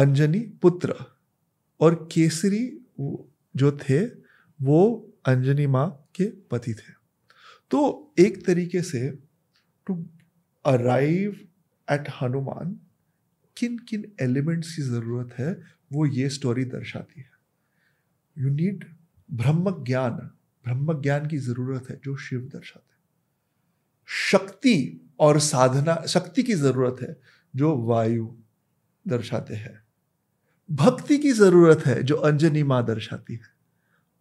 अंजनी पुत्र और केसरी जो थे वो अंजनी माँ के पति थे तो एक तरीके से टू अराइव एट हनुमान किन किन एलिमेंट्स की ज़रूरत है वो ये स्टोरी दर्शाती है यू नीड ब्रह्म ज्ञान ब्रह्म ज्ञान की ज़रूरत है जो शिव दर्शाते हैं शक्ति और साधना शक्ति की ज़रूरत है जो वायु दर्शाते हैं भक्ति की ज़रूरत है जो अंजनी माँ दर्शाती है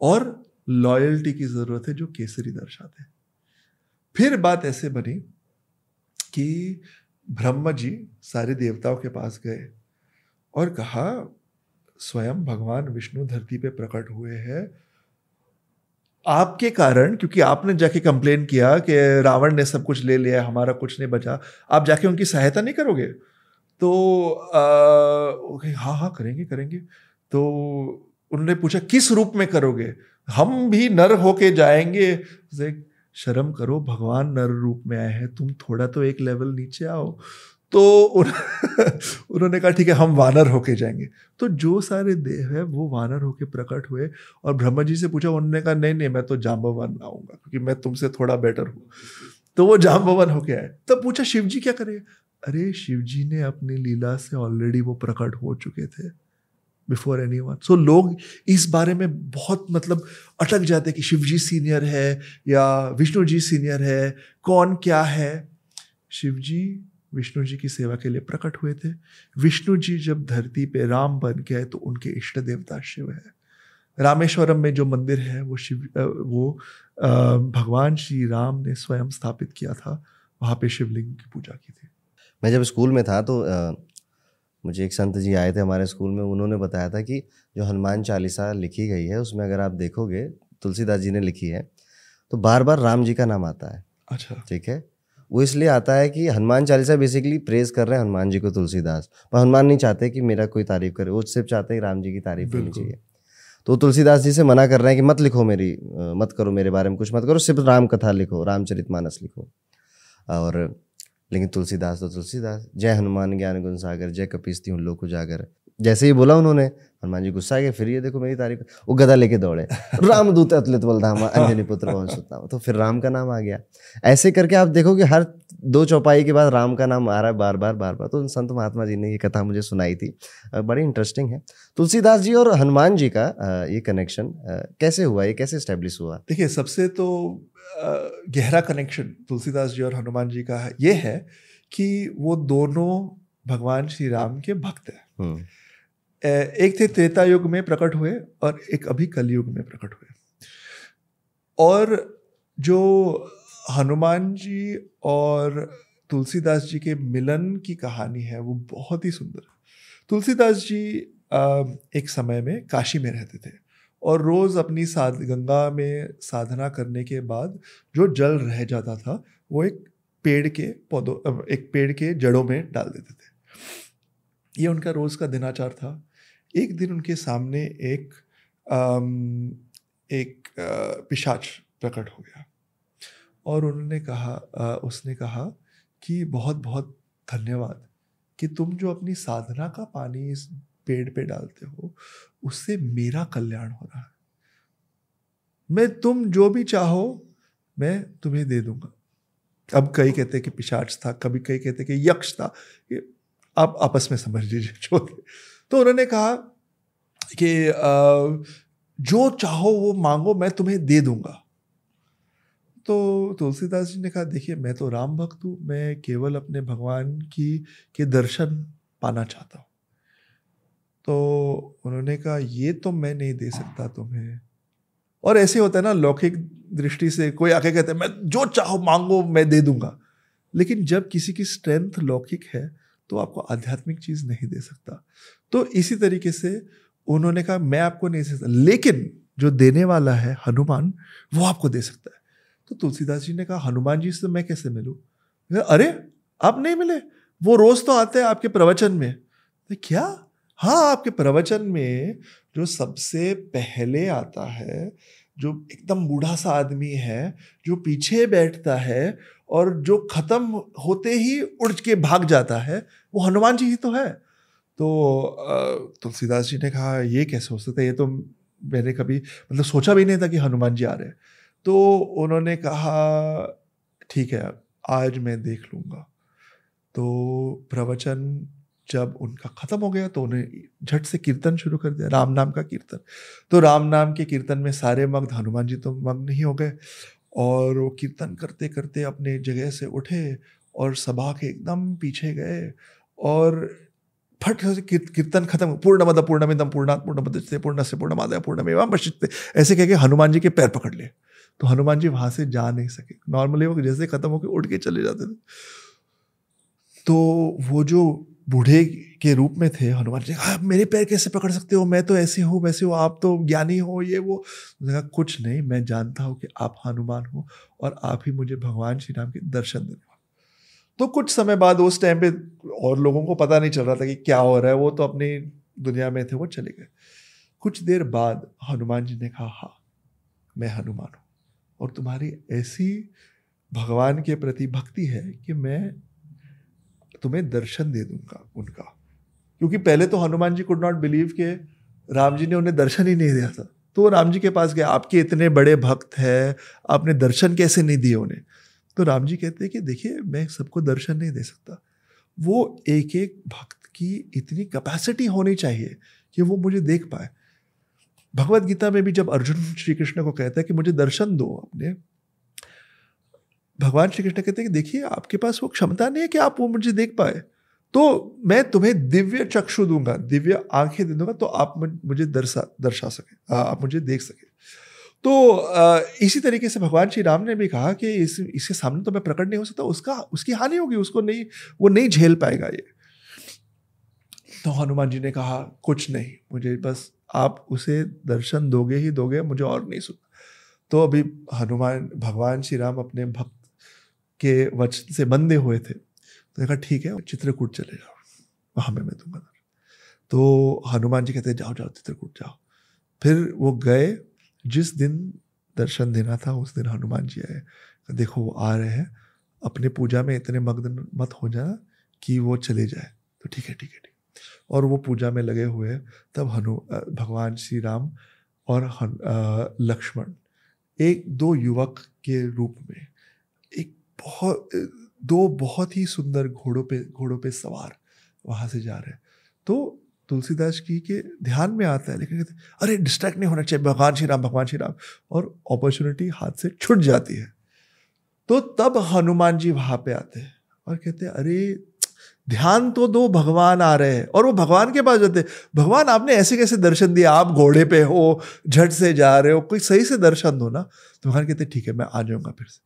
और लॉयल्टी की ज़रूरत है जो केसरी दर्शाते हैं फिर बात ऐसे बनी कि ब्रह्मा जी सारे देवताओं के पास गए और कहा स्वयं भगवान विष्णु धरती पे प्रकट हुए हैं आपके कारण क्योंकि आपने जाके कंप्लेन किया कि रावण ने सब कुछ ले लिया हमारा कुछ नहीं बचा आप जाके उनकी सहायता नहीं करोगे तो आ, हाँ हाँ करेंगे करेंगे तो उन्होंने पूछा किस रूप में करोगे हम भी नर होके जाएंगे शर्म करो भगवान नर रूप में आए हैं तुम थोड़ा तो एक लेवल नीचे आओ तो उन, उन्होंने कहा ठीक है हम वानर होके जाएंगे तो जो सारे देव है वो वानर होके प्रकट हुए और ब्रह्मा जी से पूछा उन्होंने कहा नहीं नहीं मैं तो जाम्बवान आऊँगा क्योंकि मैं तुमसे थोड़ा बेटर हूँ तो वो जाम्बवान होके आए तब पूछा शिव जी क्या करें अरे शिव जी ने अपनी लीला से ऑलरेडी वो प्रकट हो चुके थे बिफोर एनी वन सो लोग इस बारे में बहुत मतलब अटक जाते कि शिव जी सीनियर है या विष्णु जी सीनियर है कौन क्या है शिव जी विष्णु जी की सेवा के लिए प्रकट हुए थे विष्णु जी जब धरती पे राम बन गए तो उनके इष्ट देवता शिव है रामेश्वरम में जो मंदिर है वो शिव वो भगवान श्री राम ने स्वयं स्थापित किया था वहाँ पे शिवलिंग की पूजा की थी मैं जब स्कूल में था तो मुझे एक संत जी आए थे हमारे स्कूल में उन्होंने बताया था कि जो हनुमान चालीसा लिखी गई है उसमें अगर आप देखोगे तुलसीदास जी ने लिखी है तो बार बार राम जी का नाम आता है अच्छा ठीक है वो इसलिए आता है कि हनुमान चालीसा बेसिकली प्रेज कर रहे हैं हनुमान जी को तुलसीदास पर हनुमान नहीं चाहते कि मेरा कोई तारीफ करे वो सिर्फ चाहते हैं राम जी की तारीफ होनी चाहिए तो तुलसीदास जी से मना कर रहे हैं कि मत लिखो मेरी मत करो मेरे बारे में कुछ मत करो सिर्फ राम कथा लिखो मानस लिखो और लेकिन तुलसीदास तो तुलसीदास जय हनुमान ज्ञान गुण सागर जय कपीस्ती हूँ लोक उजागर जैसे ही बोला उन्होंने हनुमान जी गुस्सा गया फिर ये देखो मेरी तारीफ वो गदा लेके दौड़े राम अतलित अतुलित बलधामा अंजनी पुत्र तो फिर राम का नाम आ गया ऐसे करके आप देखोगे हर दो चौपाई के बाद राम का नाम आ रहा है बार बार बार बार तो संत महात्मा जी ने ये कथा मुझे सुनाई थी बड़ी इंटरेस्टिंग है तुलसीदास जी और हनुमान जी का ये कनेक्शन कैसे हुआ ये कैसे स्टेब्लिश हुआ देखिए सबसे तो गहरा कनेक्शन तुलसीदास जी और हनुमान जी का ये है कि वो दोनों भगवान श्री राम के भक्त हैं हम्म। एक थे त्रेता युग में प्रकट हुए और एक अभी कलयुग में प्रकट हुए और जो हनुमान जी और तुलसीदास जी के मिलन की कहानी है वो बहुत ही सुंदर है तुलसीदास जी एक समय में काशी में रहते थे और रोज़ अपनी साध गंगा में साधना करने के बाद जो जल रह जाता था वो एक पेड़ के पौधों एक पेड़ के जड़ों में डाल देते थे ये उनका रोज़ का दिनाचार था एक दिन उनके सामने एक एक पिशाच प्रकट हो गया और उन्होंने कहा आ, उसने कहा कि बहुत बहुत धन्यवाद कि तुम जो अपनी साधना का पानी इस पेड़ पे डालते हो उससे मेरा कल्याण हो रहा है मैं तुम जो भी चाहो मैं तुम्हें दे दूंगा अब कई कहते कि पिशाच था कभी कई कहते कि यक्ष था कि आप आपस में समझ लीजिए छोड़ तो उन्होंने कहा कि जो चाहो वो मांगो मैं तुम्हें दे दूंगा तो तुलसीदास जी ने कहा देखिए मैं तो राम भक्त हूँ मैं केवल अपने भगवान की के दर्शन पाना चाहता हूँ तो उन्होंने कहा ये तो मैं नहीं दे सकता तुम्हें और ऐसे होता है ना लौकिक दृष्टि से कोई आके कहते हैं मैं जो चाहो मांगो मैं दे दूंगा लेकिन जब किसी की स्ट्रेंथ लौकिक है तो आपको आध्यात्मिक चीज नहीं दे सकता तो इसी तरीके से उन्होंने कहा मैं आपको नहीं दे सकता लेकिन जो देने वाला है हनुमान वो आपको दे सकता है तो तुलसीदास जी ने कहा हनुमान जी से मैं कैसे मिलूँ अरे आप नहीं मिले वो रोज तो आते हैं आपके प्रवचन में तो क्या हाँ आपके प्रवचन में जो सबसे पहले आता है जो एकदम बूढ़ा सा आदमी है जो पीछे बैठता है और जो ख़त्म होते ही उड़ के भाग जाता है वो हनुमान जी ही तो है तो तुलसीदास जी ने कहा ये कैसे हो सकता है ये तो मैंने कभी मतलब सोचा भी नहीं था कि हनुमान जी आ रहे तो उन्होंने कहा ठीक है आज मैं देख लूँगा तो प्रवचन जब उनका ख़त्म हो गया तो उन्हें झट से कीर्तन शुरू कर दिया राम नाम का कीर्तन तो राम नाम के कीर्तन में सारे मग्न हनुमान जी तो मग्न ही हो गए और वो कीर्तन करते करते अपने जगह से उठे और सभा के एकदम पीछे गए और फट से कीर्तन खत्म पूर्ण मद पूर्ण मिदम पूर्णात पूर्ण मदस्ते पूर्ण से पूर्ण मादया पूर्ण मेवा ऐसे कह के हनुमान जी के पैर पकड़ लिए तो हनुमान जी वहाँ से जा नहीं सके नॉर्मली वो जैसे खत्म होकर उठ के चले जाते थे तो वो जो बूढ़े के रूप में थे हनुमान जी आप मेरे पैर कैसे पकड़ सकते हो मैं तो ऐसे हूँ वैसे हूँ आप तो ज्ञानी हो ये वो कहा कुछ नहीं मैं जानता हूँ कि आप हनुमान हो और आप ही मुझे भगवान श्री राम के दर्शन देने तो कुछ समय बाद उस टाइम पे और लोगों को पता नहीं चल रहा था कि क्या हो रहा है वो तो अपनी दुनिया में थे वो चले गए कुछ देर बाद हनुमान जी ने कहा हाँ मैं हनुमान हूँ और तुम्हारी ऐसी भगवान के प्रति भक्ति है कि मैं तुम्हें दर्शन दे दूंगा उनका क्योंकि पहले तो Hanuman ji could not believe के राम जी ने उन्हें दर्शन ही नहीं दिया था तो वो राम जी के पास गए आपके इतने बड़े भक्त हैं आपने दर्शन कैसे नहीं दिए उन्हें तो राम जी कहते हैं कि देखिए मैं सबको दर्शन नहीं दे सकता वो एक एक भक्त की इतनी कैपेसिटी होनी चाहिए कि वो मुझे देख पाए भगवत गीता में भी जब अर्जुन श्री कृष्ण को कहता है कि मुझे दर्शन दो अपने भगवान श्री कृष्ण कहते हैं कि देखिए आपके पास वो क्षमता नहीं है कि आप वो मुझे देख पाए तो मैं तुम्हें दिव्य चक्षु दूंगा दिव्य आंखें दे दूंगा तो आप मुझे दर्शा दर्शा सके आप मुझे देख सके तो इसी तरीके से भगवान श्री राम ने भी कहा कि इस इसके सामने तो मैं प्रकट नहीं हो सकता उसका उसकी हानि होगी उसको नहीं वो नहीं झेल पाएगा ये तो हनुमान जी ने कहा कुछ नहीं मुझे बस आप उसे दर्शन दोगे ही दोगे मुझे और नहीं सुना तो अभी हनुमान भगवान श्री राम अपने भक्त के वचन से बंधे हुए थे तो कहा ठीक है चित्रकूट चले जाओ वहाँ में मैं दूंगा तो हनुमान जी कहते जाओ जाओ चित्रकूट जाओ फिर वो गए जिस दिन दर्शन देना था उस दिन हनुमान जी आए देखो वो आ रहे हैं अपने पूजा में इतने मग्न मत हो जाना कि वो चले जाए तो ठीक है ठीक है ठीक और वो पूजा में लगे हुए तब हनु भगवान श्री राम और लक्ष्मण एक दो युवक के रूप में बहुत दो बहुत ही सुंदर घोड़ों पे घोड़ों पे सवार वहाँ से जा रहे हैं तो तुलसीदास की के ध्यान में आता है लेकिन कहते अरे डिस्ट्रैक्ट नहीं होना चाहिए भगवान श्री राम भगवान श्री राम और अपॉर्चुनिटी हाथ से छुट जाती है तो तब हनुमान जी वहाँ पे आते हैं और कहते हैं अरे ध्यान तो दो भगवान आ रहे हैं और वो भगवान के पास जाते भगवान आपने ऐसे कैसे दर्शन दिया आप घोड़े पे हो झट से जा रहे हो कोई सही से दर्शन दो ना तो भगवान कहते ठीक है मैं आ जाऊँगा फिर से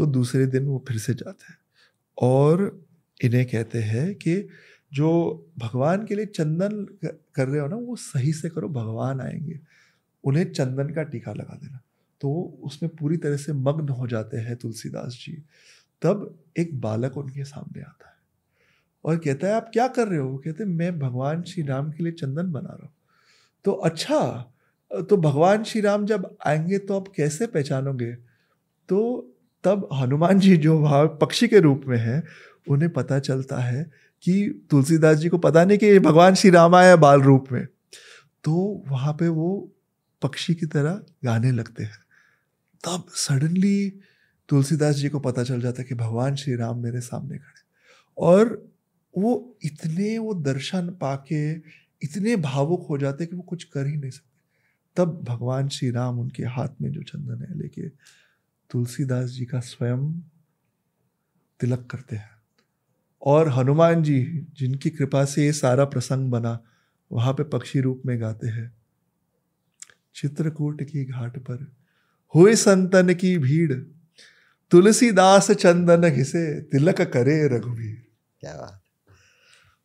तो दूसरे दिन वो फिर से जाते हैं और इन्हें कहते हैं कि जो भगवान के लिए चंदन कर रहे हो ना वो सही से करो भगवान आएंगे उन्हें चंदन का टीका लगा देना तो उसमें पूरी तरह से मग्न हो जाते हैं तुलसीदास जी तब एक बालक उनके सामने आता है और कहता है आप क्या कर रहे हो कहते हैं मैं भगवान श्री राम के लिए चंदन बना रहा हूँ तो अच्छा तो भगवान श्री राम जब आएंगे तो आप कैसे पहचानोगे तो तब हनुमान जी जो वहाँ पक्षी के रूप में है उन्हें पता चलता है कि तुलसीदास जी को पता नहीं कि भगवान श्री राम आया बाल रूप में तो वहाँ पे वो पक्षी की तरह गाने लगते हैं तब सडनली तुलसीदास जी को पता चल जाता है कि भगवान श्री राम मेरे सामने खड़े और वो इतने वो दर्शन पाके इतने भावुक हो जाते कि वो कुछ कर ही नहीं सकते तब भगवान श्री राम उनके हाथ में जो चंदन है लेके तुलसीदास जी का स्वयं तिलक करते हैं और हनुमान जी जिनकी कृपा से ये सारा प्रसंग बना वहाँ पे पक्षी रूप में गाते हैं चित्रकूट की घाट पर हुए संतन की भीड़ तुलसीदास चंदन घिसे तिलक करे रघुवीर क्या बात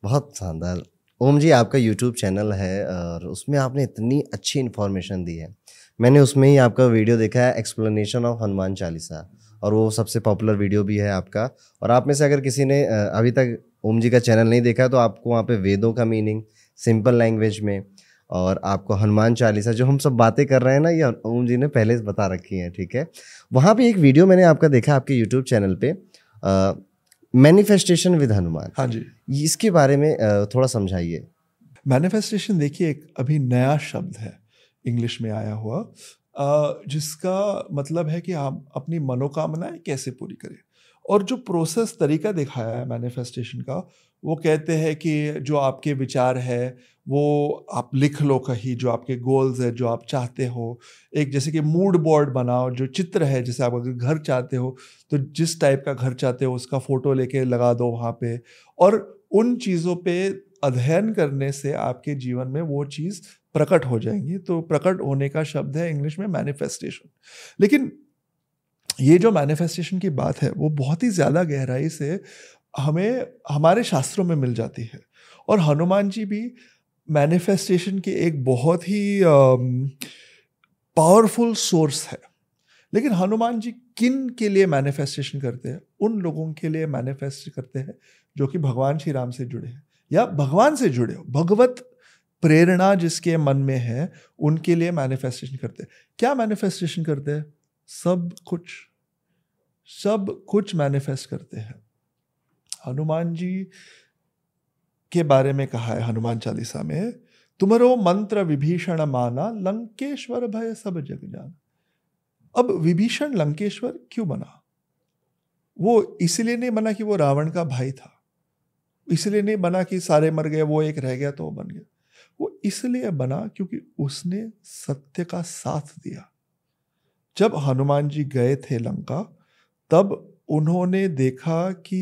बहुत शानदार ओम जी आपका यूट्यूब चैनल है और उसमें आपने इतनी अच्छी इन्फॉर्मेशन दी है मैंने उसमें ही आपका वीडियो देखा है एक्सप्लेनेशन ऑफ हनुमान चालीसा और वो सबसे पॉपुलर वीडियो भी है आपका और आप में से अगर किसी ने अभी तक ओम जी का चैनल नहीं देखा तो आपको वहाँ पे वेदों का मीनिंग सिंपल लैंग्वेज में और आपको हनुमान चालीसा जो हम सब बातें कर रहे हैं ना ये ओम जी ने पहले बता रखी है ठीक है वहाँ पे एक वीडियो मैंने आपका देखा आपके यूट्यूब चैनल पे मैनिफेस्टेशन विद हनुमान हाँ जी इसके बारे में थोड़ा समझाइए मैनिफेस्टेशन देखिए एक अभी नया शब्द है इंग्लिश में आया हुआ जिसका मतलब है कि हम अपनी मनोकामनाएं कैसे पूरी करें और जो प्रोसेस तरीका दिखाया है मैनिफेस्टेशन का वो कहते हैं कि जो आपके विचार है वो आप लिख लो कहीं जो आपके गोल्स है जो आप चाहते हो एक जैसे कि मूड बोर्ड बनाओ जो चित्र है जैसे आप अगर घर चाहते हो तो जिस टाइप का घर चाहते हो उसका फ़ोटो लेके लगा दो वहाँ पे और उन चीज़ों पे अध्ययन करने से आपके जीवन में वो चीज़ प्रकट हो जाएंगी तो प्रकट होने का शब्द है इंग्लिश में मैनिफेस्टेशन लेकिन ये जो मैनिफेस्टेशन की बात है वो बहुत ही ज़्यादा गहराई से हमें हमारे शास्त्रों में मिल जाती है और हनुमान जी भी मैनिफेस्टेशन की एक बहुत ही पावरफुल सोर्स है लेकिन हनुमान जी किन के लिए मैनिफेस्टेशन करते हैं उन लोगों के लिए मैनिफेस्ट करते हैं जो कि भगवान श्री राम से जुड़े हैं या भगवान से जुड़े हो भगवत प्रेरणा जिसके मन में है उनके लिए मैनिफेस्टेशन करते हैं क्या मैनिफेस्टेशन करते हैं सब कुछ सब कुछ मैनिफेस्ट करते हैं हनुमान जी के बारे में कहा है हनुमान चालीसा में तुम्हारो मंत्र विभीषण माना लंकेश्वर भय सब जग जान अब विभीषण लंकेश्वर क्यों बना वो इसलिए नहीं बना कि वो रावण का भाई था इसलिए नहीं बना कि सारे मर गए वो एक रह गया तो वो बन गया वो इसलिए बना क्योंकि उसने सत्य का साथ दिया जब हनुमान जी गए थे लंका तब उन्होंने देखा कि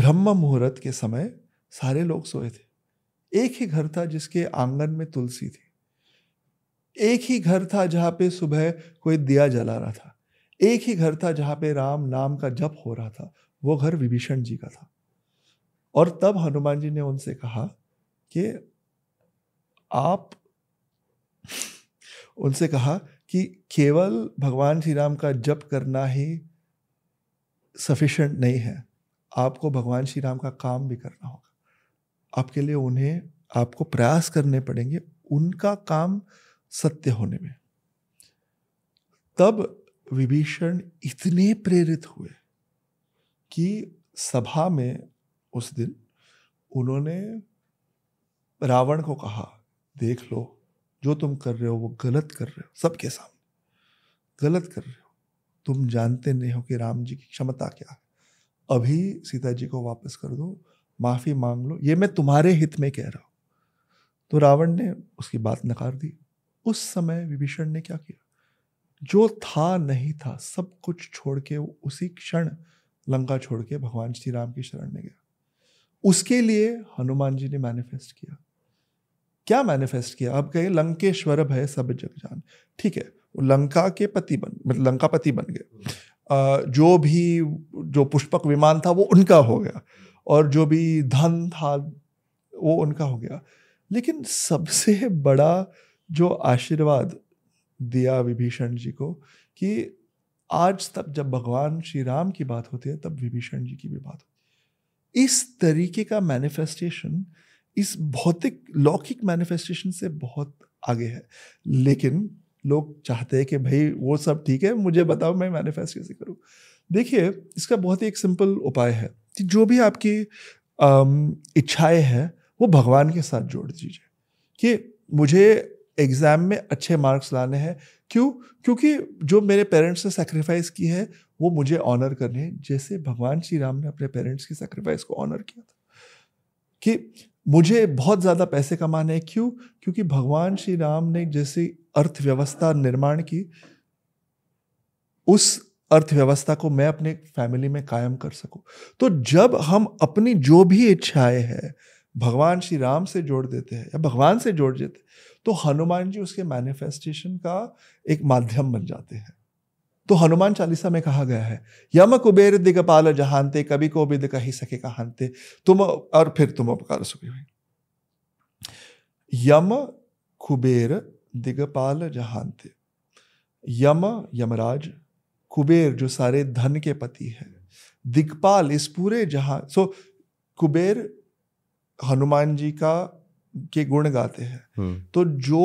ब्रह्म मुहूर्त के समय सारे लोग सोए थे एक ही घर था जिसके आंगन में तुलसी थी एक ही घर था जहां पे सुबह कोई दिया जला रहा था एक ही घर था जहां पे राम नाम का जप हो रहा था वो घर विभीषण जी का था और तब हनुमान जी ने उनसे कहा कि आप उनसे कहा कि केवल भगवान श्री राम का जप करना ही सफिशेंट नहीं है आपको भगवान श्री राम का काम भी करना होगा आपके लिए उन्हें आपको प्रयास करने पड़ेंगे उनका काम सत्य होने में तब विभीषण इतने प्रेरित हुए कि सभा में उस दिन उन्होंने रावण को कहा देख लो जो तुम कर रहे हो वो गलत कर रहे हो सबके सामने गलत कर रहे हो तुम जानते नहीं हो कि राम जी की क्षमता क्या है अभी सीता जी को वापस कर दो माफ़ी मांग लो ये मैं तुम्हारे हित में कह रहा हूँ तो रावण ने उसकी बात नकार दी उस समय विभीषण ने क्या किया जो था नहीं था सब कुछ छोड़ के वो उसी क्षण लंका छोड़ के भगवान श्री राम की शरण में गया उसके लिए हनुमान जी ने मैनिफेस्ट किया क्या मैनिफेस्ट किया आप कहे लंकेश्वर भय सब जग जान ठीक है लंका के पति बन मतलब लंका पति बन गए जो भी जो पुष्पक विमान था वो उनका हो गया और जो भी धन था वो उनका हो गया लेकिन सबसे बड़ा जो आशीर्वाद दिया विभीषण जी को कि आज तक जब भगवान श्री राम की बात होती है तब विभीषण जी की भी बात होती है इस तरीके का मैनिफेस्टेशन इस भौतिक लौकिक मैनिफेस्टेशन से बहुत आगे है लेकिन लोग चाहते हैं कि भाई वो सब ठीक है मुझे बताओ मैं मैनिफेस्ट कैसे करूँ देखिए इसका बहुत ही एक सिंपल उपाय है कि जो भी आपकी इच्छाएं हैं वो भगवान के साथ जोड़ दीजिए कि मुझे एग्ज़ाम में अच्छे मार्क्स लाने हैं क्यों क्योंकि जो मेरे पेरेंट्स ने सेक्रीफाइस की है वो मुझे ऑनर करने जैसे भगवान श्री राम ने अपने पेरेंट्स की सेक्रीफाइस को ऑनर किया था कि मुझे बहुत ज़्यादा पैसे कमाने हैं क्यों क्योंकि भगवान श्री राम ने जैसी अर्थव्यवस्था निर्माण की उस अर्थव्यवस्था को मैं अपने फैमिली में कायम कर सकूं तो जब हम अपनी जो भी इच्छाएं हैं भगवान श्री राम से जोड़ देते हैं या भगवान से जोड़ देते हैं तो हनुमान जी उसके मैनिफेस्टेशन का एक माध्यम बन जाते हैं तो हनुमान चालीसा में कहा गया है यम कुबेर दिगपाल जहानते कभी को भी कही सके कहानते तुम और फिर तुम उपकार सुखी हुई यम कुबेर दिगपाल जहानते यम यमराज कुबेर जो सारे धन के पति है दिगपाल इस पूरे जहां सो कुबेर हनुमान जी का के गुण गाते हैं हम्म। तो जो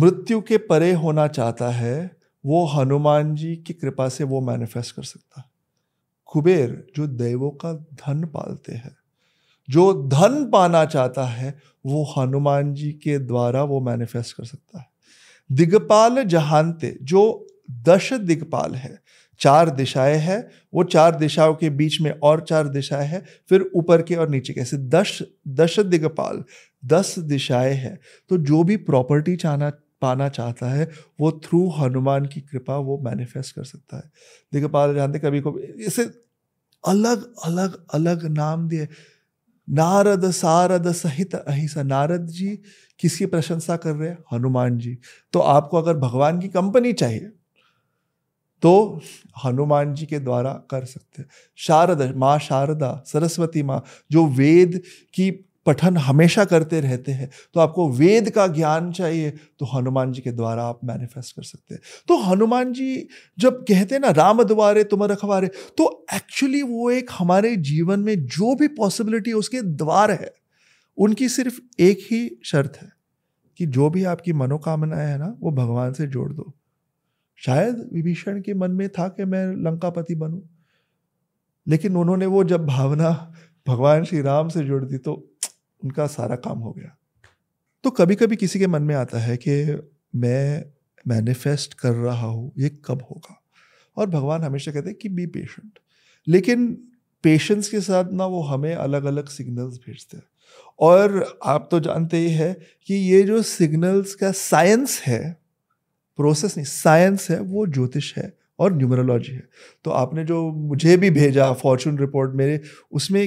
मृत्यु के परे होना चाहता है वो हनुमान जी की कृपा से वो मैनिफेस्ट कर सकता है कुबेर जो देवों का धन पालते हैं जो धन पाना चाहता है वो हनुमान जी के द्वारा वो मैनिफेस्ट कर सकता है दिग्पाल जहानते जो दश दिग्पाल है चार दिशाएं हैं वो चार दिशाओं के बीच में और चार दिशाएं हैं फिर ऊपर के और नीचे के ऐसे दश दश दिग्पाल दस दिशाएं हैं तो जो भी प्रॉपर्टी चाहना पाना चाहता है वो थ्रू हनुमान की कृपा वो मैनिफेस्ट कर सकता है देखो पाल जानते कभी को इसे अलग अलग अलग नाम दिए नारद सारद सहित अहिंसा नारद जी किसकी प्रशंसा कर रहे हैं हनुमान जी तो आपको अगर भगवान की कंपनी चाहिए तो हनुमान जी के द्वारा कर सकते हैं शारद माँ शारदा सरस्वती माँ जो वेद की पठन हमेशा करते रहते हैं तो आपको वेद का ज्ञान चाहिए तो हनुमान जी के द्वारा आप मैनिफेस्ट कर सकते हैं तो हनुमान जी जब कहते हैं ना राम द्वारे तुम रखवारे तो एक्चुअली वो एक हमारे जीवन में जो भी पॉसिबिलिटी उसके द्वार है उनकी सिर्फ एक ही शर्त है कि जो भी आपकी मनोकामना है ना वो भगवान से जोड़ दो शायद विभीषण के मन में था कि मैं लंकापति बनूं लेकिन उन्होंने वो जब भावना भगवान श्री राम से जोड़ दी तो उनका सारा काम हो गया तो कभी कभी किसी के मन में आता है कि मैं मैनिफेस्ट कर रहा हूँ ये कब होगा और भगवान हमेशा कहते हैं कि बी पेशेंट लेकिन पेशेंस के साथ ना वो हमें अलग अलग सिग्नल्स भेजते हैं और आप तो जानते ही है कि ये जो सिग्नल्स का साइंस है प्रोसेस नहीं साइंस है वो ज्योतिष है और न्यूमरोलॉजी है तो आपने जो मुझे भी भेजा फॉर्चून रिपोर्ट मेरे उसमें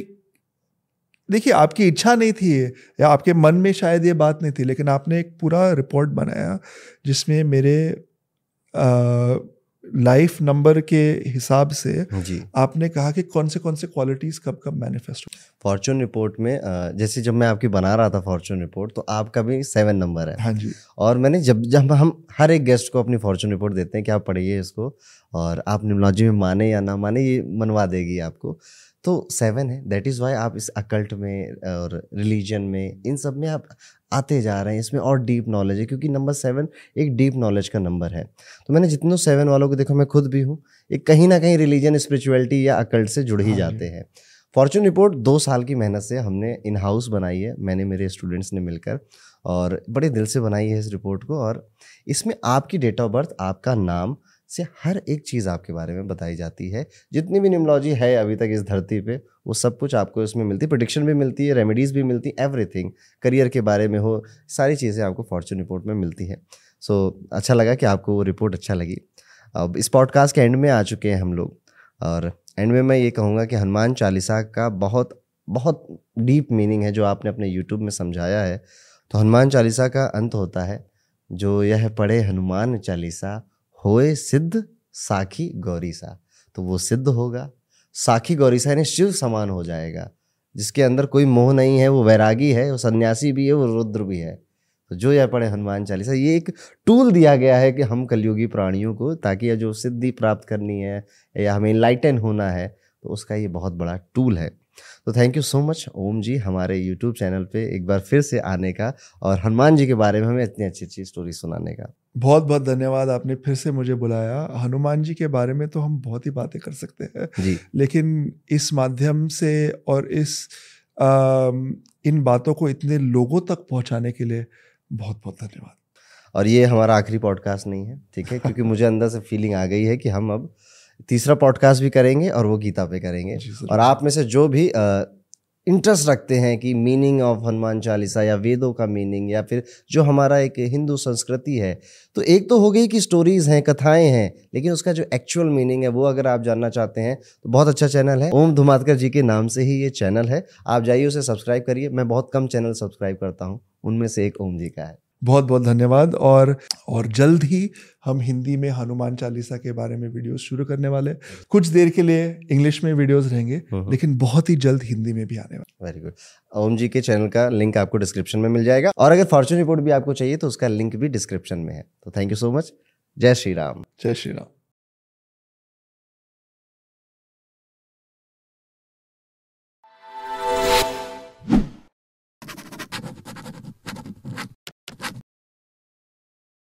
देखिए आपकी इच्छा नहीं थी या आपके मन में शायद ये बात नहीं थी लेकिन आपने एक पूरा रिपोर्ट बनाया जिसमें मेरे लाइफ नंबर के हिसाब से जी आपने कहा कि कौन से कौन से क्वालिटीज़ कब कब मैनिफेस्ट हो फॉर्चून रिपोर्ट में जैसे जब मैं आपकी बना रहा था फॉर्चून रिपोर्ट तो आपका भी सेवन नंबर है हाँ जी और मैंने जब जब हम हर एक गेस्ट को अपनी फॉर्चून रिपोर्ट देते हैं कि आप पढ़िए इसको और आप न्यूमोलॉजी में माने या ना माने ये मनवा देगी आपको तो सेवन है दैट इज़ वाई आप इस अकल्ट में और रिलीजन में इन सब में आप आते जा रहे हैं इसमें और डीप नॉलेज है क्योंकि नंबर सेवन एक डीप नॉलेज का नंबर है तो मैंने जितनों सेवन वालों को देखो मैं खुद भी हूँ एक कहीं ना कहीं रिलीजन स्पिरिचुअलिटी या अकल्ट से जुड़ ही हाँ जाते हैं फॉर्चून रिपोर्ट दो साल की मेहनत से हमने इन हाउस बनाई है मैंने मेरे स्टूडेंट्स ने मिलकर और बड़े दिल से बनाई है इस रिपोर्ट को और इसमें आपकी डेट ऑफ बर्थ आपका नाम से हर एक चीज़ आपके बारे में बताई जाती है जितनी भी न्यूमोलॉजी है अभी तक इस धरती पे वो सब कुछ आपको इसमें मिलती है प्रोडिक्शन भी मिलती है रेमेडीज़ भी मिलती है एवरीथिंग करियर के बारे में हो सारी चीज़ें आपको फॉर्चून रिपोर्ट में मिलती है सो so, अच्छा लगा कि आपको वो रिपोर्ट अच्छा लगी अब इस पॉडकास्ट के एंड में आ चुके हैं हम लोग और एंड में मैं ये कहूँगा कि हनुमान चालीसा का बहुत बहुत डीप मीनिंग है जो आपने अपने यूट्यूब में समझाया है तो हनुमान चालीसा का अंत होता है जो यह पढ़े हनुमान चालीसा होए सिद्ध साखी गौरीसा तो वो सिद्ध होगा साखी गौरीसा यानी शिव समान हो जाएगा जिसके अंदर कोई मोह नहीं है वो वैरागी है वो सन्यासी भी है वो रुद्र भी है तो जो यह पढ़े हनुमान चालीसा ये एक टूल दिया गया है कि हम कलयुगी प्राणियों को ताकि यह जो सिद्धि प्राप्त करनी है या हमें लाइटन होना है तो उसका ये बहुत बड़ा टूल है तो thank you so much Om ji हमारे यूट्यूब चैनल पे एक बार फिर से आने का और हनुमान जी के बारे में हमें इतनी अच्छी अच्छी स्टोरी सुनाने का बहुत बहुत धन्यवाद आपने फिर से मुझे बुलाया हनुमान जी के बारे में तो हम बहुत ही बातें कर सकते हैं जी लेकिन इस माध्यम से और इस आ, इन बातों को इतने लोगों तक पहुँचाने के लिए बहुत बहुत धन्यवाद और ये हमारा आखिरी पॉडकास्ट नहीं है ठीक है क्योंकि मुझे अंदर से फीलिंग आ गई है कि हम अब तीसरा पॉडकास्ट भी करेंगे और वो गीता पे करेंगे और आप में से जो भी इंटरेस्ट रखते हैं कि मीनिंग ऑफ हनुमान चालीसा या वेदों का मीनिंग या फिर जो हमारा एक हिंदू संस्कृति है तो एक तो हो गई कि स्टोरीज हैं कथाएं हैं लेकिन उसका जो एक्चुअल मीनिंग है वो अगर आप जानना चाहते हैं तो बहुत अच्छा चैनल है ओम धुमातकर जी के नाम से ही ये चैनल है आप जाइए उसे सब्सक्राइब करिए मैं बहुत कम चैनल सब्सक्राइब करता हूँ उनमें से एक ओम जी का है बहुत बहुत धन्यवाद और और जल्द ही हम हिंदी में हनुमान चालीसा के बारे में वीडियोस शुरू करने वाले कुछ देर के लिए इंग्लिश में वीडियोस रहेंगे हम्म, हम्म। लेकिन बहुत ही जल्द हिंदी में भी आने वाले वेरी गुड ओम जी के चैनल का लिंक आपको डिस्क्रिप्शन में मिल जाएगा और अगर फॉर्चून रिपोर्ट भी आपको चाहिए तो उसका लिंक भी डिस्क्रिप्शन में है तो थैंक यू सो मच जय श्री राम जय श्री राम